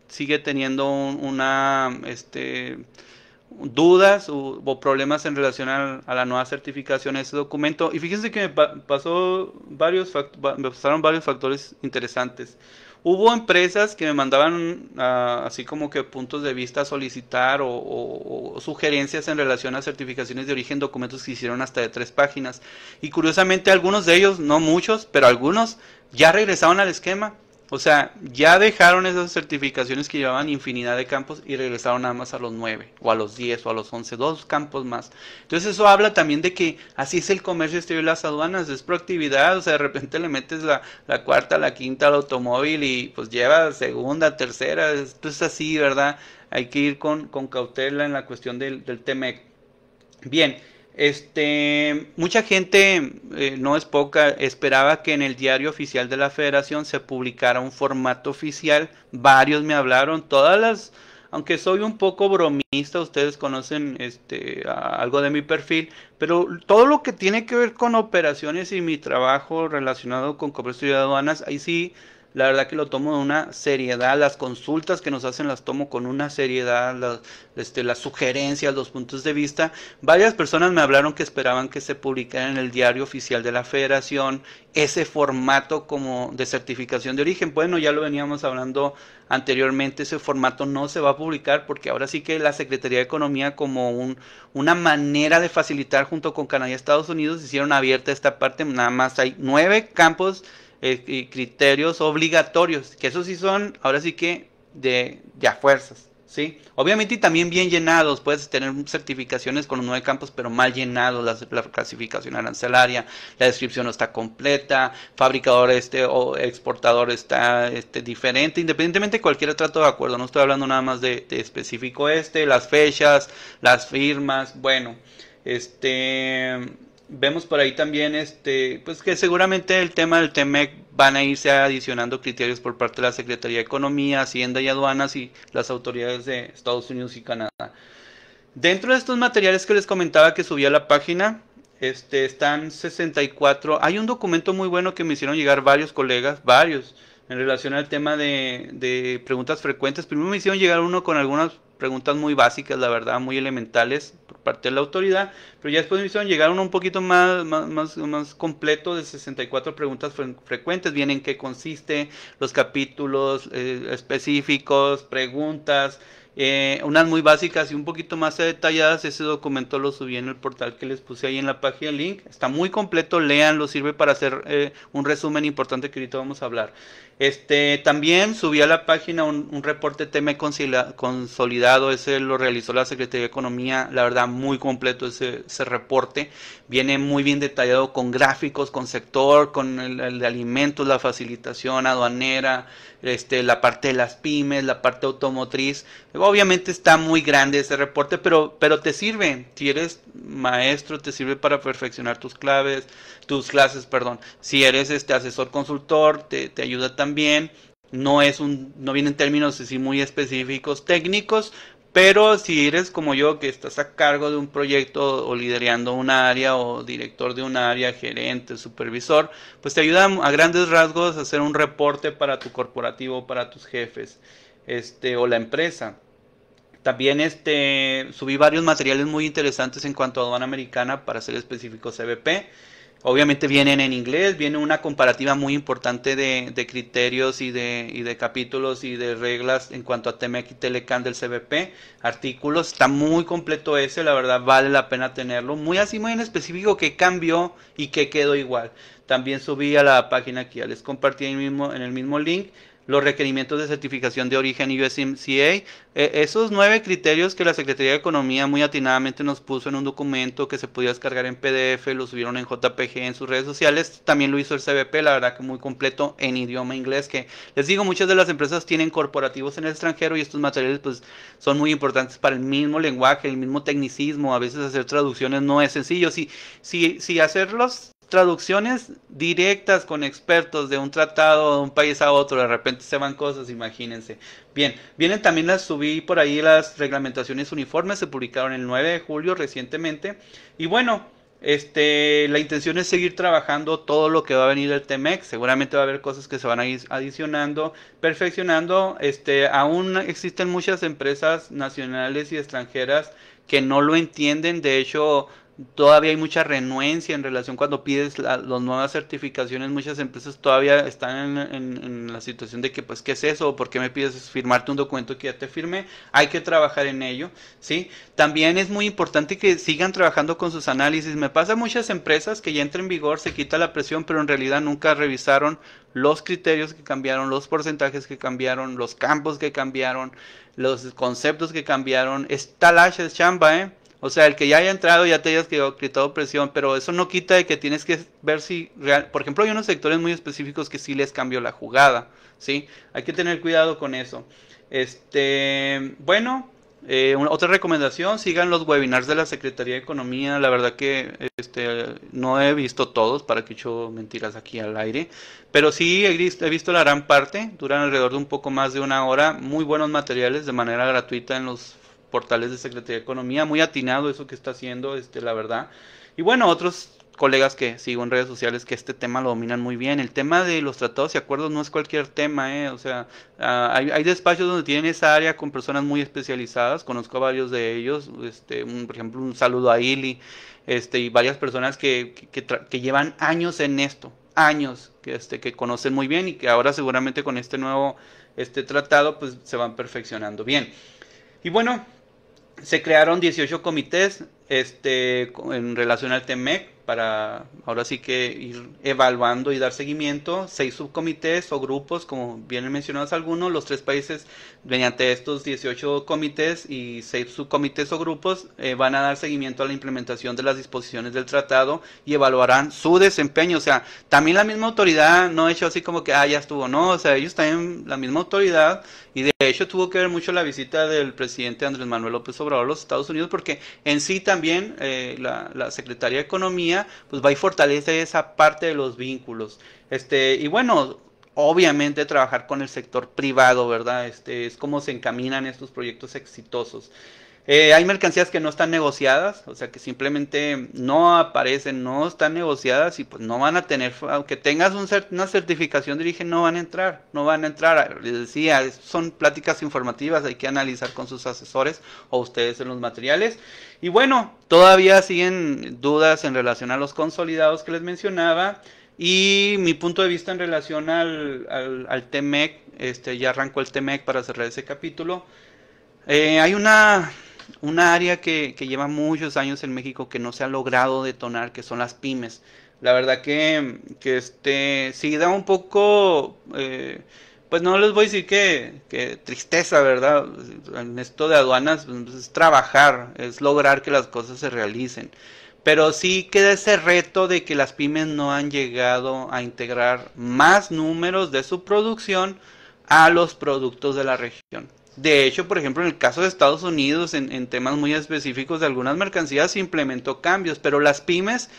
sigue teniendo una, este, dudas o, problemas en relación a, la nueva certificación de ese documento. Y fíjense que me pasó varios me pasaron varios factores interesantes. Hubo empresas que me mandaban ah, así como que puntos de vista a solicitar o, o, sugerencias en relación a certificaciones de origen, documentos que hicieron hasta de tres páginas. Y curiosamente algunos de ellos, no muchos, pero algunos ya regresaron al esquema o sea, ya dejaron esas certificaciones que llevaban infinidad de campos y regresaron nada más a los 9 o a los 10 o a los 11, dos campos más. Entonces eso habla también de que así es el comercio exterior las aduanas, es proactividad, o sea, de repente le metes la, la cuarta, la quinta al automóvil y pues lleva segunda, tercera, esto es así, ¿verdad? Hay que ir con, con cautela en la cuestión del, del TMEC. Bien, este, mucha gente, eh, no es poca, esperaba que en el diario oficial de la federación se publicara un formato oficial. Varios me hablaron, todas las, aunque soy un poco bromista, ustedes conocen este, algo de mi perfil, pero todo lo que tiene que ver con operaciones y mi trabajo relacionado con comercio de aduanas, ahí sí la verdad que lo tomo de una seriedad, las consultas que nos hacen las tomo con una seriedad, este, las sugerencias, los puntos de vista. Varias personas me hablaron que esperaban que se publicara en el diario oficial de la federación ese formato como de certificación de origen. Bueno, ya lo veníamos hablando anteriormente, ese formato no se va a publicar porque ahora sí que la Secretaría de Economía como un, una manera de facilitar junto con Canadá y Estados Unidos hicieron abierta esta parte, nada más hay nueve campos eh, criterios obligatorios, que esos sí son, ahora sí que, de, de fuerzas. ¿sí? Obviamente y también bien llenados, puedes tener certificaciones con los nueve campos, pero mal llenados, la, clasificación arancelaria, la descripción no está completa, fabricador este o exportador está este, diferente, independientemente de cualquier trato de acuerdo, no estoy hablando nada más de, de específico este, las fechas, las firmas, bueno, este vemos por ahí también este pues que seguramente el tema del TEMEC van a irse adicionando criterios por parte de la Secretaría de Economía, Hacienda y Aduanas y las autoridades de Estados Unidos y Canadá. Dentro de estos materiales que les comentaba que subí a la página, este están 64, hay un documento muy bueno que me hicieron llegar varios colegas, varios en relación al tema de, de preguntas frecuentes. Primero me hicieron llegar uno con algunas preguntas muy básicas, la verdad, muy elementales, parte de la autoridad, pero ya después me hicieron llegar uno un poquito más, más, más, completo de 64 preguntas frecuentes, bien en qué consiste, los capítulos eh, específicos, preguntas, eh, unas muy básicas y un poquito más detalladas. Ese documento lo subí en el portal que les puse ahí en la página link. Está muy completo, leanlo, sirve para hacer eh, un resumen importante que ahorita vamos a hablar. Este, también subí a la página un, reporte TM consolidado, ese lo realizó la Secretaría de Economía, la verdad muy completo ese, reporte, viene muy bien detallado con gráficos, con sector, con el, de alimentos, la facilitación aduanera, este, la parte de las pymes, la parte automotriz, obviamente está muy grande ese reporte, pero, pero te sirve, si eres maestro, te sirve para perfeccionar tus claves, tus clases, perdón, si eres este asesor consultor, te, te ayuda también también. No es un, no vienen términos así muy específicos técnicos, pero si eres como yo que estás a cargo de un proyecto o liderando un área o director de un área, gerente, supervisor, pues te ayuda a grandes rasgos a hacer un reporte para tu corporativo, para tus jefes, este o la empresa. También este subí varios materiales muy interesantes en cuanto a aduana americana para ser específicos CBP. Obviamente vienen en inglés, viene una comparativa muy importante de, criterios y de, capítulos y de reglas en cuanto a TMX, Telecan del CBP, artículos. Está muy completo ese, la verdad vale la pena tenerlo. Muy así, muy en específico que cambió y que quedó igual. También subí a la página aquí, ya les compartí el mismo, en el mismo link los requerimientos de certificación de origen USMCA. E, esos nueve criterios que la Secretaría de Economía muy atinadamente nos puso en un documento que se podía descargar en PDF, lo subieron en JPG en sus redes sociales, también lo hizo el CBP, la verdad que muy completo en idioma inglés, que les digo, muchas de las empresas tienen corporativos en el extranjero y estos materiales pues son muy importantes para el mismo lenguaje, el mismo tecnicismo, a veces hacer traducciones no es sencillo, si, si, si hacerlos traducciones directas con expertos de un tratado de un país a otro, de repente se van cosas, imagínense. Bien, vienen también las, subí por ahí las reglamentaciones uniformes, se publicaron el 9 de julio recientemente. Y bueno, este, la intención es seguir trabajando todo lo que va a venir del TEMEX. Seguramente va a haber cosas que se van a ir adicionando, perfeccionando. Este, aún existen muchas empresas nacionales y extranjeras que no lo entienden. De hecho, todavía hay mucha renuencia en relación cuando pides las nuevas certificaciones, muchas empresas todavía están en, la situación de que, pues, ¿qué es eso? ¿Por qué me pides firmarte un documento que ya te firmé? Hay que trabajar en ello, ¿sí? También es muy importante que sigan trabajando con sus análisis. Me pasa a muchas empresas que ya entra en vigor, se quita la presión, pero en realidad nunca revisaron los criterios que cambiaron, los porcentajes que cambiaron, los campos que cambiaron, los conceptos que cambiaron. Es hacha es chamba, ¿eh? O sea, el que ya haya entrado ya te hayas quitado presión, pero eso no quita de que tienes que ver si real. Por ejemplo, hay unos sectores muy específicos que sí les cambió la jugada, ¿sí? Hay que tener cuidado con eso. Este, bueno, eh, otra recomendación, sigan los webinars de la Secretaría de Economía. La verdad que este, no he visto todos, para que yo mentiras aquí al aire. Pero sí he, he, visto la gran parte, duran alrededor de un poco más de una hora. Muy buenos materiales de manera gratuita en los portales de Secretaría de Economía, muy atinado eso que está haciendo, este, la verdad. Y bueno, otros colegas que sigo en redes sociales que este tema lo dominan muy bien. El tema de los tratados y acuerdos no es cualquier tema, eh, o sea, ah, hay, hay, despachos donde tienen esa área con personas muy especializadas, conozco a varios de ellos, este, por ejemplo, un saludo a Ili, este, y varias personas que, llevan años en esto, años, que, este, que conocen muy bien y que ahora seguramente con este nuevo este tratado pues se van perfeccionando bien. Y bueno, se crearon 18 comités este, en relación al TEMEC para ahora sí que ir evaluando y dar seguimiento, seis subcomités o grupos, como vienen mencionados algunos, los tres países mediante estos 18 comités y seis subcomités o grupos eh, van a dar seguimiento a la implementación de las disposiciones del tratado y evaluarán su desempeño, o sea, también la misma autoridad no ha hecho así como que, ah, ya estuvo, no, o sea, ellos también, la misma autoridad, y de hecho tuvo que ver mucho la visita del presidente Andrés Manuel López Obrador a los Estados Unidos, porque en sí también eh, la Secretaría de Economía pues va y fortalece esa parte de los vínculos. Este, y bueno, obviamente trabajar con el sector privado, ¿verdad? Este, es como se encaminan estos proyectos exitosos. Eh, hay mercancías que no están negociadas, o sea que simplemente no aparecen, no están negociadas y pues no van a tener, aunque tengas una certificación de origen, no van a entrar, no van a entrar. Les decía, son pláticas informativas, hay que analizar con sus asesores o ustedes en los materiales. Y bueno, todavía siguen dudas en relación a los consolidados que les mencionaba. Y mi punto de vista en relación al, al, e este, ya arrancó el TMEC para cerrar ese capítulo. Eh, hay una un área que, lleva muchos años en México que no se ha logrado detonar, que son las pymes. La verdad que, que este, sí da un poco, eh, pues no les voy a decir que, tristeza, ¿verdad? En esto de aduanas pues, es trabajar, es lograr que las cosas se realicen. Pero sí queda ese reto de que las pymes no han llegado a integrar más números de su producción a los productos de la región. De hecho, por ejemplo, en el caso de Estados Unidos, en, temas muy específicos de algunas mercancías, se implementó cambios, pero las pymes,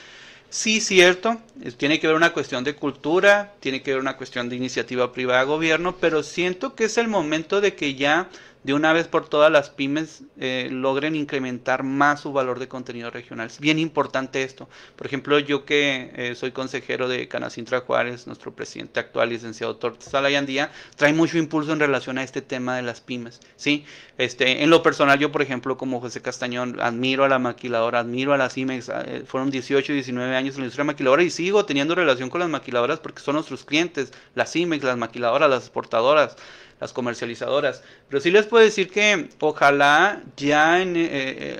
sí, cierto, tiene que ver una cuestión de cultura, tiene que ver una cuestión de iniciativa privada, gobierno, pero siento que es el momento de que ya de una vez por todas las pymes eh, logren incrementar más su valor de contenido regional. Es bien importante esto. Por ejemplo, yo que eh, soy consejero de Canacintra Juárez, nuestro presidente actual, licenciado Torres andía trae mucho impulso en relación a este tema de las pymes. ¿sí? Este, en lo personal, yo, por ejemplo, como José Castañón, admiro a la maquiladora, admiro a las IMEX. Ah, eh, fueron 18 19 años en la industria maquiladora y sigo teniendo relación con las maquiladoras porque son nuestros clientes, las IMEX, las maquiladoras, las exportadoras las comercializadoras. Pero sí les puedo decir que ojalá ya eh,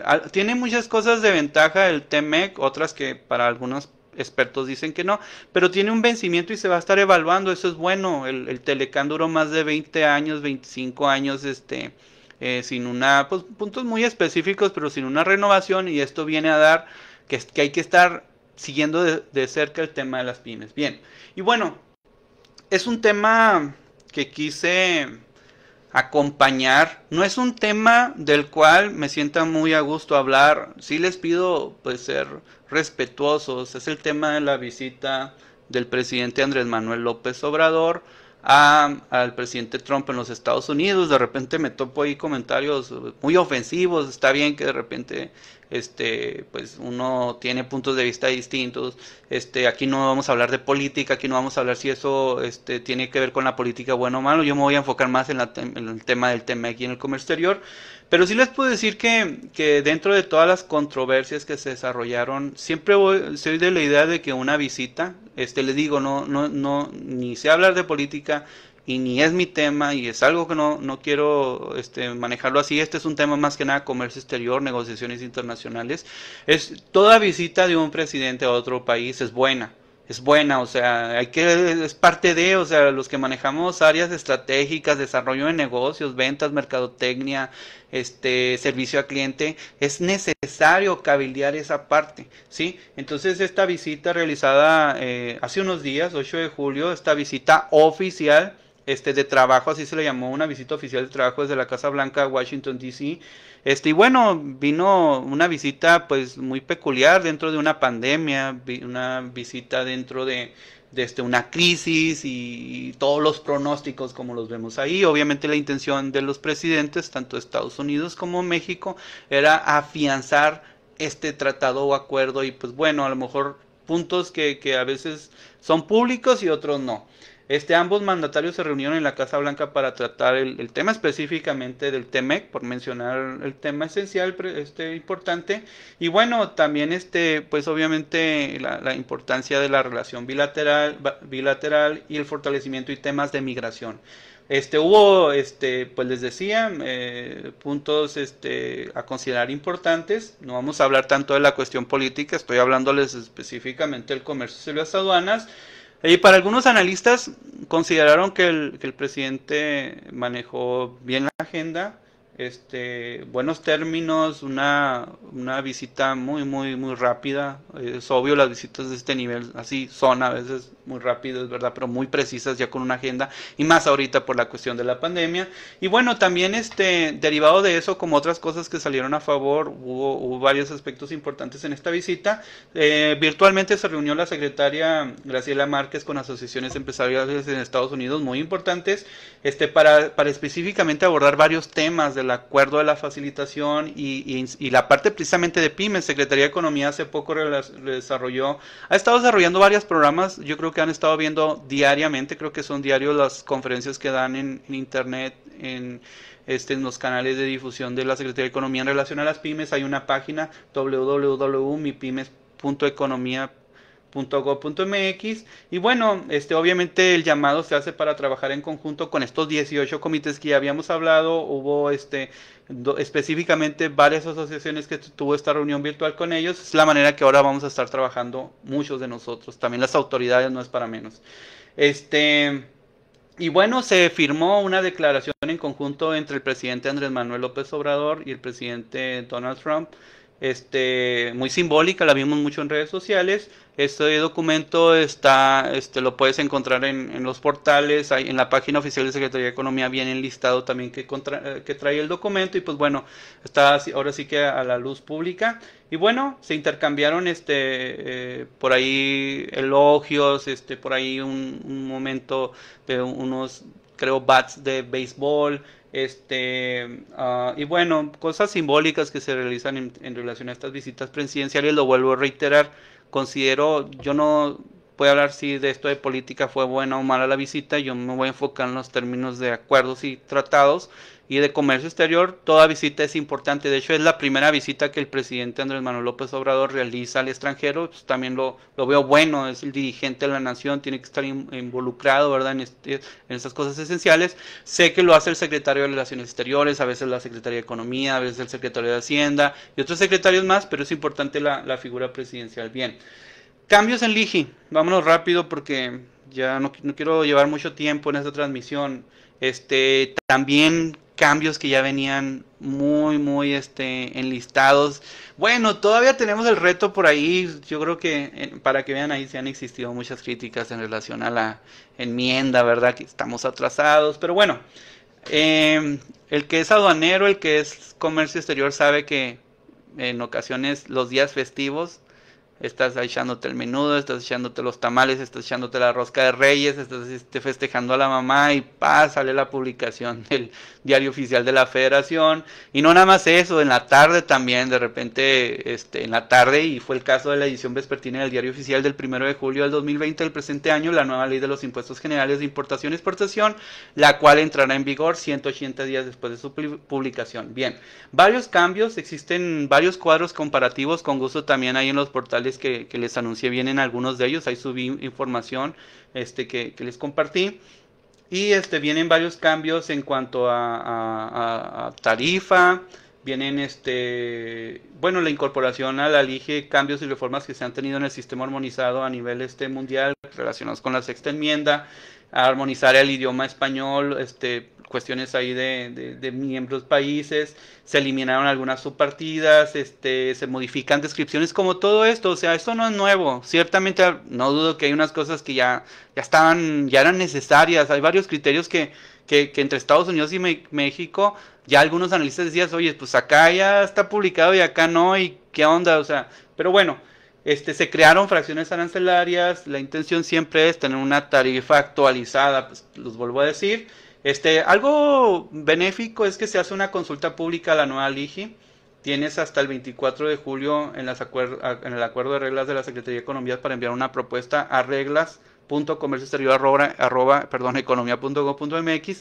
eh, tiene muchas cosas de ventaja el TMEC, otras que para algunos expertos dicen que no, pero tiene un vencimiento y se va a estar evaluando, eso es bueno, el, el duró más de 20 años, 25 años, este... Eh, sin una, pues puntos muy específicos, pero sin una renovación y esto viene a dar que, hay que estar siguiendo de, cerca el tema de las pymes. Bien, y bueno, es un tema que quise acompañar. No es un tema del cual me sienta muy a gusto hablar. Sí les pido pues ser respetuosos. Es el tema de la visita del presidente Andrés Manuel López Obrador al presidente Trump en los Estados Unidos. De repente me topo ahí comentarios muy ofensivos. Está bien que de repente este pues uno tiene puntos de vista distintos este aquí no vamos a hablar de política aquí no vamos a hablar si eso este tiene que ver con la política bueno o malo yo me voy a enfocar más en, en el tema del tema aquí en el comercio exterior pero sí les puedo decir que, que dentro de todas las controversias que se desarrollaron, siempre voy, soy de la idea de que una visita, este les digo, no, no, no, ni sé hablar de política, y ni es mi tema y es algo que no, no quiero este, manejarlo así. Este es un tema más que nada comercio exterior, negociaciones internacionales. Es, toda visita de un presidente a otro país es buena es buena, o sea, hay que, es parte de, o sea, los que manejamos áreas estratégicas, desarrollo de negocios, ventas, mercadotecnia, este, servicio a cliente, es necesario cabildear esa parte, ¿sí? Entonces, esta visita realizada eh, hace unos días, 8 de julio, esta visita oficial, este, de trabajo, así se le llamó, una visita oficial de trabajo desde la Casa Blanca Washington, D.C. Este, y bueno, vino una visita pues muy peculiar dentro de una pandemia, una visita dentro de, de este, una crisis y, todos los pronósticos como los vemos ahí. Obviamente la intención de los presidentes, tanto Estados Unidos como México, era afianzar este tratado o acuerdo y pues bueno, a lo mejor puntos que, que a veces son públicos y otros no. Este, ambos mandatarios se reunieron en la Casa Blanca para tratar el, tema específicamente del TEMEC, por mencionar el tema esencial, este, importante. Y bueno, también este, pues obviamente la, importancia de la relación bilateral, bilateral y el fortalecimiento y temas de migración. Este, hubo, este, pues les decía, eh, puntos este, a considerar importantes. No vamos a hablar tanto de la cuestión política, estoy hablándoles específicamente del comercio y las aduanas. Y para algunos analistas consideraron que el, que el presidente manejó bien la agenda este, buenos términos, una, una, visita muy, muy, muy rápida. Es obvio, las visitas de este nivel así son a veces muy rápidas, ¿verdad? Pero muy precisas ya con una agenda y más ahorita por la cuestión de la pandemia. Y bueno, también este, derivado de eso, como otras cosas que salieron a favor, hubo, varios aspectos importantes en esta visita. Eh, virtualmente se reunió la secretaria Graciela Márquez con asociaciones empresariales en Estados Unidos muy importantes este, para, para específicamente abordar varios temas de la el acuerdo de la facilitación y, la parte precisamente de pymes. Secretaría de Economía hace poco desarrolló, ha estado desarrollando varios programas, yo creo que han estado viendo diariamente, creo que son diarios las conferencias que dan en, internet, en, este, en los canales de difusión de la Secretaría de Economía en relación a las pymes. Hay una página www.mipymes.economía.com .go.mx y bueno, este obviamente el llamado se hace para trabajar en conjunto con estos 18 comités que ya habíamos hablado, hubo este específicamente varias asociaciones que tuvo esta reunión virtual con ellos, es la manera que ahora vamos a estar trabajando muchos de nosotros, también las autoridades no es para menos. Este y bueno, se firmó una declaración en conjunto entre el presidente Andrés Manuel López Obrador y el presidente Donald Trump este, muy simbólica, la vimos mucho en redes sociales. Este documento está, este, lo puedes encontrar en, en los portales, en la página oficial de Secretaría de Economía viene enlistado listado también eh, que, trae el documento y pues bueno, está ahora sí que a, la luz pública. Y bueno, se intercambiaron este, eh, por ahí elogios, este, por ahí un, un momento de unos, creo, bats de béisbol, este, ah, y bueno, cosas simbólicas que se realizan en, en, relación a estas visitas presidenciales, lo vuelvo a reiterar, considero, yo no puedo hablar si de esto de política fue buena o mala la visita, yo me voy a enfocar en los términos de acuerdos y tratados, y de comercio exterior, toda visita es importante. De hecho, es la primera visita que el presidente Andrés Manuel López Obrador realiza al extranjero. Pues, también lo, lo veo bueno, es el dirigente de la nación, tiene que estar involucrado, ¿verdad? En, este, en estas cosas esenciales. Sé que lo hace el secretario de Relaciones Exteriores, a veces la secretaria de Economía, a veces el secretario de Hacienda y otros secretarios más, pero es importante la, figura presidencial. Bien. Cambios en Ligi. Vámonos rápido porque ya no, no quiero llevar mucho tiempo en esta transmisión. Este, también cambios que ya venían muy, muy este, enlistados. Bueno, todavía tenemos el reto por ahí. Yo creo que eh, para que vean ahí se han existido muchas críticas en relación a la enmienda, ¿verdad? Que estamos atrasados. Pero bueno, em, el que es aduanero, el que es comercio exterior, sabe que en ocasiones los días festivos estás echándote el menudo, estás echándote los tamales, estás echándote la rosca de reyes, estás este, festejando a la mamá y pa, sale la publicación del diario oficial de la federación. Y no nada más eso, en la tarde también, de repente, este, en la tarde, y fue el caso de la edición vespertina del diario oficial del 1 de julio del 2020 del presente año, la nueva ley de los impuestos generales de importación y exportación, la cual entrará en vigor 180 días después de su publicación. Bien, varios cambios, existen varios cuadros comparativos con gusto también ahí en los portales que, les anuncié vienen algunos de ellos. Ahí subí información este, que, les compartí. Y este, vienen varios cambios en cuanto a, tarifa. Vienen, este, bueno, la incorporación a la LIGE, cambios y reformas que se han tenido en el sistema armonizado a nivel este, mundial relacionados con la sexta enmienda, a armonizar el idioma español, este, cuestiones ahí de, de, miembros países, se eliminaron algunas subpartidas, este, se modifican descripciones, como todo esto, o sea, esto no es nuevo, ciertamente no dudo que hay unas cosas que ya, ya estaban, ya eran necesarias, hay varios criterios que, que, entre Estados Unidos y México, ya algunos analistas decían, oye, pues acá ya está publicado y acá no, y qué onda, o sea, pero bueno, este, se crearon fracciones arancelarias, la intención siempre es tener una tarifa actualizada, pues los vuelvo a decir, este, algo benéfico es que se hace una consulta pública a la nueva LIGI. Tienes hasta el 24 de julio en, las en el acuerdo de reglas de la Secretaría de Economía para enviar una propuesta a reglas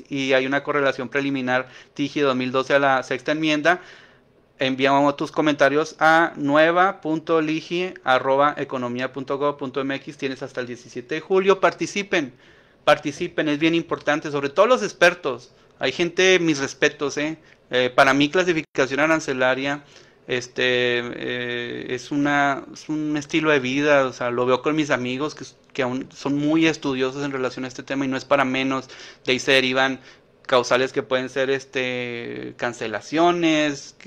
y hay una correlación preliminar TIGI 2012 a la sexta enmienda enviamos tus comentarios a mx. Tienes hasta el 17 de julio. Participen participen, es bien importante, sobre todo los expertos. Hay gente, mis respetos, ¿eh? eh para mí clasificación arancelaria este, eh, es, una, un estilo de vida, o sea, lo veo con mis amigos que, aún son muy estudiosos en relación a este tema y no es para menos, de ahí se derivan causales que pueden ser este cancelaciones,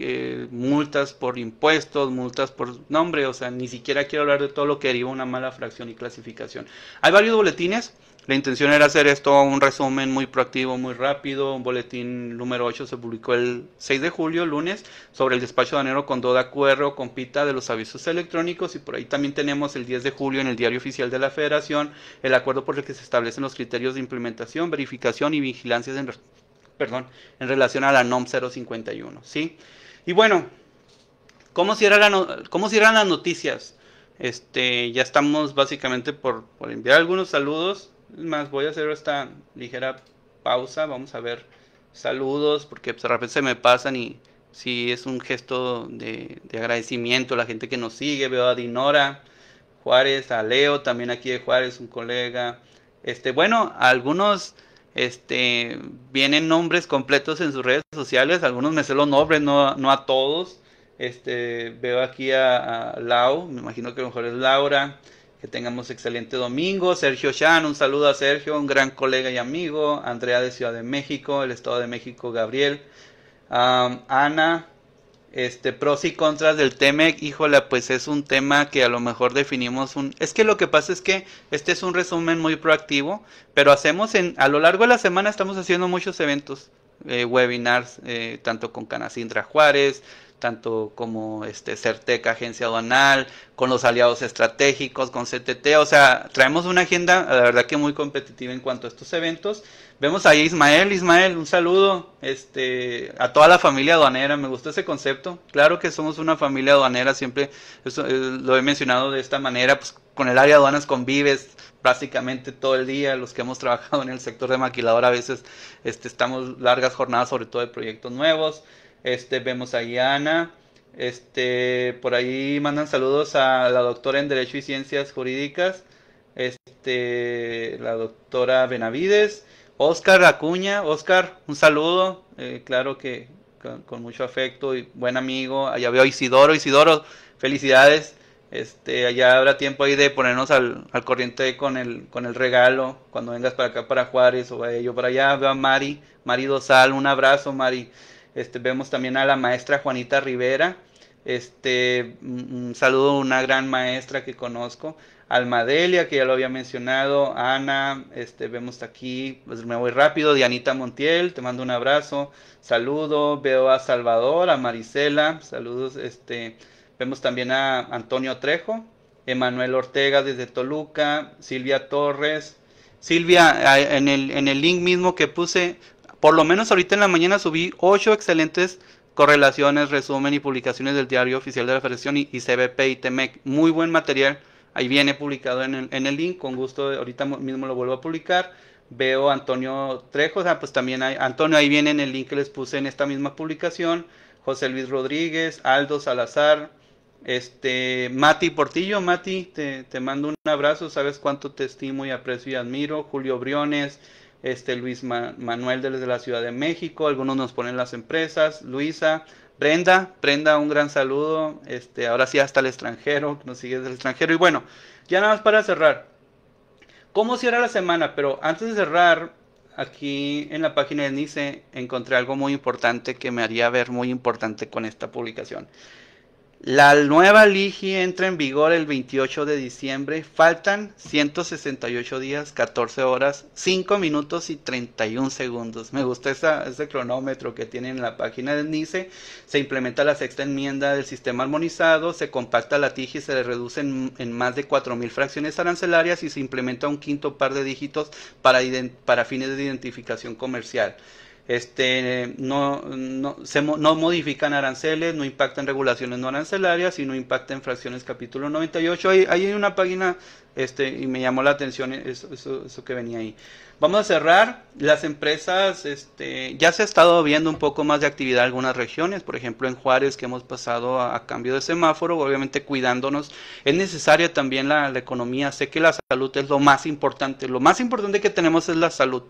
multas por impuestos, multas por nombre, o sea, ni siquiera quiero hablar de todo lo que deriva una mala fracción y clasificación. Hay varios boletines, la intención era hacer esto un resumen muy proactivo, muy rápido. Un boletín número 8 se publicó el 6 de julio, lunes, sobre el despacho de enero con Doda QR con Pita de los avisos electrónicos. Y por ahí también tenemos el 10 de julio en el Diario Oficial de la Federación el acuerdo por el que se establecen los criterios de implementación, verificación y vigilancia en, perdón, en relación a la NOM 051. ¿sí? Y bueno, ¿cómo cierran, cómo cierran las noticias? Este, ya estamos básicamente por enviar algunos saludos más, voy a hacer esta ligera pausa. Vamos a ver saludos, porque pues, de repente se me pasan y si es un gesto de, agradecimiento la gente que nos sigue. Veo a Dinora Juárez, a Leo, también aquí de Juárez, un colega. Este, bueno, algunos este, vienen nombres completos en sus redes sociales, algunos me sé los nombres, no, a todos. Este, veo aquí a, a Lau, me imagino que a lo mejor es Laura. Que tengamos excelente domingo. Sergio Chan, un saludo a Sergio, un gran colega y amigo. Andrea de Ciudad de México, el Estado de México, Gabriel. Ana, este, pros y contras del TEMEC, híjola, pues es un tema que a lo mejor definimos un... Es que lo que pasa es que este es un resumen muy proactivo, pero hacemos en... A lo largo de la semana estamos haciendo muchos eventos, eh, webinars, eh, tanto con Canacindra Juárez, tanto como este CERTEC, Agencia Aduanal, con los aliados estratégicos, con CTT, o sea, traemos una agenda, la verdad que muy competitiva en cuanto a estos eventos. Vemos ahí Ismael, Ismael, un saludo este, a toda la familia aduanera, me gustó ese concepto. Claro que somos una familia aduanera, siempre eh, lo he mencionado de esta manera, pues con el área aduanas convives prácticamente todo el día, los que hemos trabajado en el sector de maquiladora a veces este, estamos largas jornadas, sobre todo de proyectos nuevos. Este, vemos a Ana. Este, por ahí mandan saludos a la doctora en Derecho y Ciencias Jurídicas, este, la doctora Benavides, Oscar Acuña. Oscar, un saludo, eh, claro que con, mucho afecto y buen amigo. Allá veo a Isidoro. Isidoro, felicidades. Este, allá habrá tiempo ahí de ponernos al, corriente con el, con el regalo cuando vengas para acá, para Juárez o ello para allá. Veo a Mari, Mari Dosal, un abrazo, Mari. Este, vemos también a la maestra Juanita Rivera. Este, saludo a una gran maestra que conozco, Almadelia, que ya lo había mencionado, Ana, este, vemos aquí, pues me voy rápido, Dianita Montiel, te mando un abrazo, saludo, veo a Salvador, a Marisela, saludos, este, vemos también a Antonio Trejo, Emanuel Ortega desde Toluca, Silvia Torres, Silvia, en el, en el link mismo que puse, por lo menos ahorita en la mañana subí ocho excelentes correlaciones, resumen y publicaciones del Diario Oficial de la Federación y, CBP y TEMEC. E Muy buen material. Ahí viene publicado en el, link. Con gusto, ahorita mismo lo vuelvo a publicar. Veo a Antonio Trejo. pues también hay. Antonio, ahí viene en el link que les puse en esta misma publicación. José Luis Rodríguez, Aldo Salazar, este, Mati Portillo. Mati, te, te mando un abrazo. Sabes cuánto te estimo y aprecio y admiro. Julio Briones este Luis Manuel desde la Ciudad de México, algunos nos ponen las empresas, Luisa, Brenda, Brenda, un gran saludo, este, ahora sí hasta el extranjero, nos sigue desde el extranjero, y bueno, ya nada más para cerrar, ¿cómo cierra la semana? Pero antes de cerrar, aquí en la página de NICE encontré algo muy importante que me haría ver muy importante con esta publicación. La nueva Ligi entra en vigor el 28 de diciembre. Faltan 168 días, 14 horas, 5 minutos y 31 segundos. Me gusta ese cronómetro que tienen en la página del NICE. Se implementa la sexta enmienda del sistema armonizado, se compacta la TIGI, y se le reducen en, más de 4.000 fracciones arancelarias y se implementa un quinto par de dígitos para fines de identificación comercial este, no, no, modifican aranceles, no impactan regulaciones no arancelarias y no impactan fracciones capítulo 98. Hay, hay una página este, y me llamó la atención eso, que venía ahí. Vamos a cerrar. Las empresas, este, ya se ha estado viendo un poco más de actividad en algunas regiones, por ejemplo en Juárez que hemos pasado a, cambio de semáforo, obviamente cuidándonos. Es necesaria también la economía. Sé que la salud es lo más importante. Lo más importante que tenemos es la salud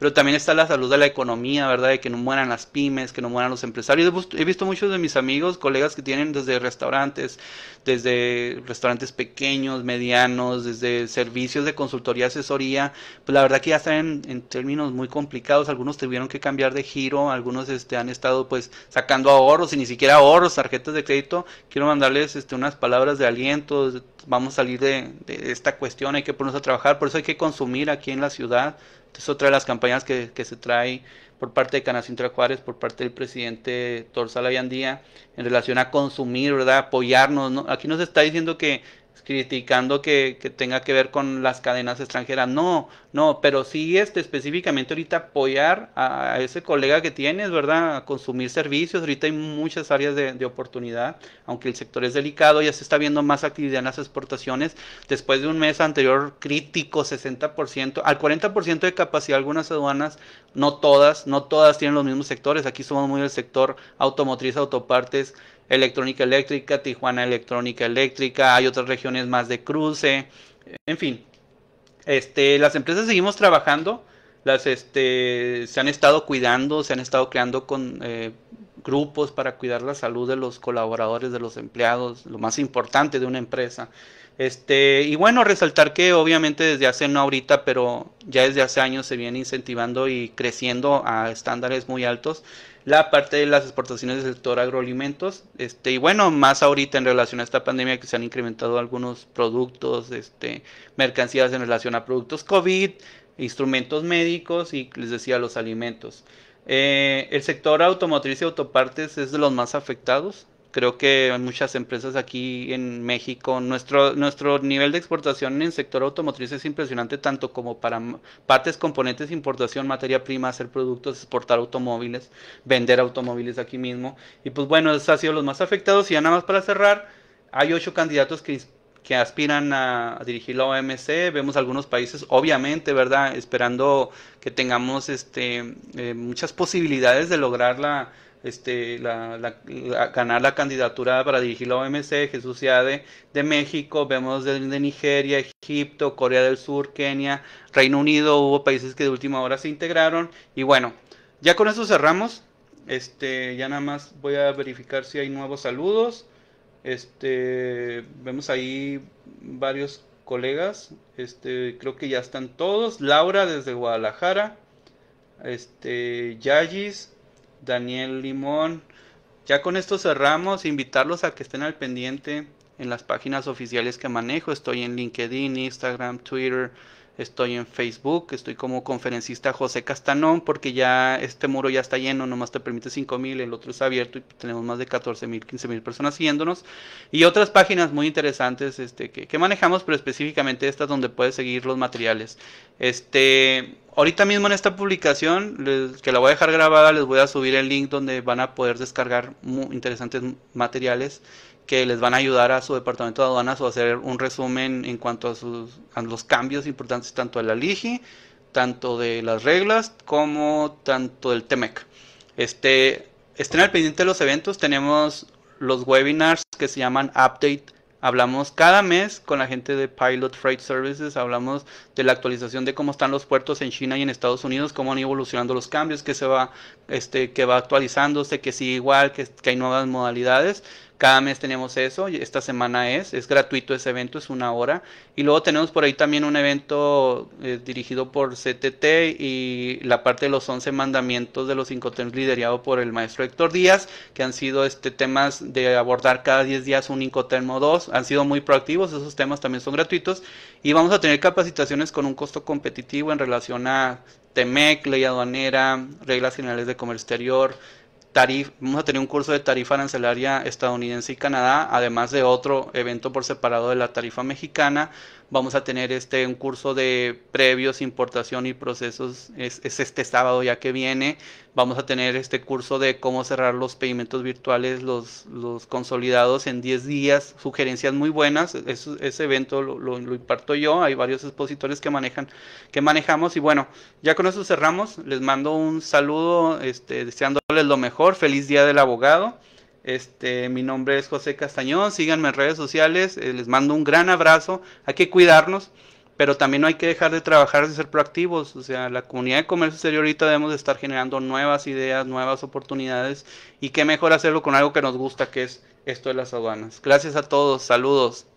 pero también está la salud de la economía, ¿verdad? De que no mueran las pymes, que no mueran los empresarios. He visto muchos de mis amigos, colegas que tienen desde restaurantes, desde restaurantes pequeños, medianos, desde servicios de consultoría, asesoría, pues la verdad que ya están en, términos muy complicados, algunos tuvieron que cambiar de giro, algunos este, han estado pues sacando ahorros y ni siquiera ahorros, tarjetas de crédito. Quiero mandarles este, unas palabras de aliento, vamos a salir de, de esta cuestión, hay que ponernos a trabajar, por eso hay que consumir aquí en la ciudad, es otra de las campañas que, que se trae por parte de Canacintra Juárez, por parte del presidente Torsala en relación a consumir, ¿verdad? Apoyarnos, ¿no? Aquí nos está diciendo que criticando que, tenga que ver con las cadenas extranjeras. No, no, pero sí este, específicamente ahorita apoyar a, ese colega que tienes, ¿verdad? A consumir servicios. Ahorita hay muchas áreas de, de, oportunidad, aunque el sector es delicado, ya se está viendo más actividad en las exportaciones. Después de un mes anterior crítico, 60%, al 40% de capacidad algunas aduanas, no todas, no todas tienen los mismos sectores. Aquí somos muy del sector automotriz, autopartes, Electrónica Eléctrica, Tijuana Electrónica Eléctrica, hay otras regiones más de cruce, en fin. Este, las empresas seguimos trabajando, las este, se han estado cuidando, se han estado creando con eh, grupos para cuidar la salud de los colaboradores, de los empleados, lo más importante de una empresa. Este, y bueno, resaltar que obviamente desde hace, no ahorita, pero ya desde hace años se viene incentivando y creciendo a estándares muy altos la parte de las exportaciones del sector agroalimentos. Este, y bueno, más ahorita en relación a esta pandemia que se han incrementado algunos productos, este, mercancías en relación a productos COVID, instrumentos médicos y les decía los alimentos. Eh, el sector automotriz y autopartes es de los más afectados. Creo que muchas empresas aquí en México, nuestro, nuestro nivel de exportación en el sector automotriz es impresionante, tanto como para partes, componentes, importación, materia prima, hacer productos, exportar automóviles, vender automóviles aquí mismo. Y pues bueno, esos han sido los más afectados. Y ya nada más para cerrar, hay ocho candidatos que aspiran a, dirigir la OMC. Vemos algunos países, obviamente, ¿verdad? Esperando que tengamos este, eh, muchas posibilidades de lograr la, este, la, ganar la candidatura para dirigir la OMC, Jesús Yade de México, vemos de, Nigeria, Egipto, Corea del Sur, Kenia, Reino Unido, hubo países que de última hora se integraron y bueno, ya con eso cerramos, este, ya nada más voy a verificar si hay nuevos saludos, este, vemos ahí varios colegas, este, creo que ya están todos, Laura desde Guadalajara, este, Yagis, Daniel Limón. Ya con esto cerramos, invitarlos a que estén al pendiente en las páginas oficiales que manejo. Estoy en LinkedIn, Instagram, Twitter, estoy en Facebook, estoy como conferencista José Castanón, porque ya este muro ya está lleno, nomás te permite 5.000, el otro está abierto y tenemos más de mil, 14.000, mil personas siguiéndonos. Y otras páginas muy interesantes este, que, manejamos, pero específicamente estas donde puedes seguir los materiales. Este, ahorita mismo en esta publicación, que la voy a dejar grabada, les voy a subir el link donde van a poder descargar interesantes materiales que les van a ayudar a su departamento de aduanas o hacer un resumen en cuanto a, sus, los cambios importantes tanto de la LIGI, tanto de las reglas, como tanto del TEMEC. Este, estén al pendiente de los eventos, tenemos los webinars que se llaman Update. Hablamos cada mes con la gente de Pilot Freight Services, hablamos de la actualización de cómo están los puertos en China y en Estados Unidos, cómo han evolucionando los cambios, que se va, este, que va actualizándose, que sigue igual, que hay nuevas modalidades. Cada mes tenemos eso, esta semana es, es gratuito ese evento, es una hora. Y luego tenemos por ahí también un evento eh, dirigido por CTT y la parte de los 11 mandamientos de los incoterms liderado por el maestro Héctor Díaz, que han sido este, temas de abordar cada 10 días un incotermo 2, han sido muy proactivos, esos temas también son gratuitos y vamos a tener capacitaciones con un costo competitivo en relación a TEMEC, ley aduanera, reglas generales de comercio exterior, vamos a tener un curso de tarifa arancelaria estadounidense y Canadá, además de otro evento por separado de la tarifa mexicana, Vamos a tener este, un curso de previos, importación y procesos, es, este sábado ya que viene. Vamos a tener este curso de cómo cerrar los pedimentos virtuales, los, los consolidados en 10 días, sugerencias muy buenas. ese evento lo, imparto yo, hay varios expositores que manejan, que manejamos. Y bueno, ya con eso cerramos. Les mando un saludo, este, deseándoles lo mejor. Feliz Día del Abogado. Este, mi nombre es José Castañón, síganme en redes sociales, eh, les mando un gran abrazo, hay que cuidarnos, pero también no hay que dejar de trabajar, de ser proactivos, o sea, la comunidad de comercio exterior ahorita debemos de estar generando nuevas ideas, nuevas oportunidades y qué mejor hacerlo con algo que nos gusta, que es esto de las aduanas. Gracias a todos, saludos.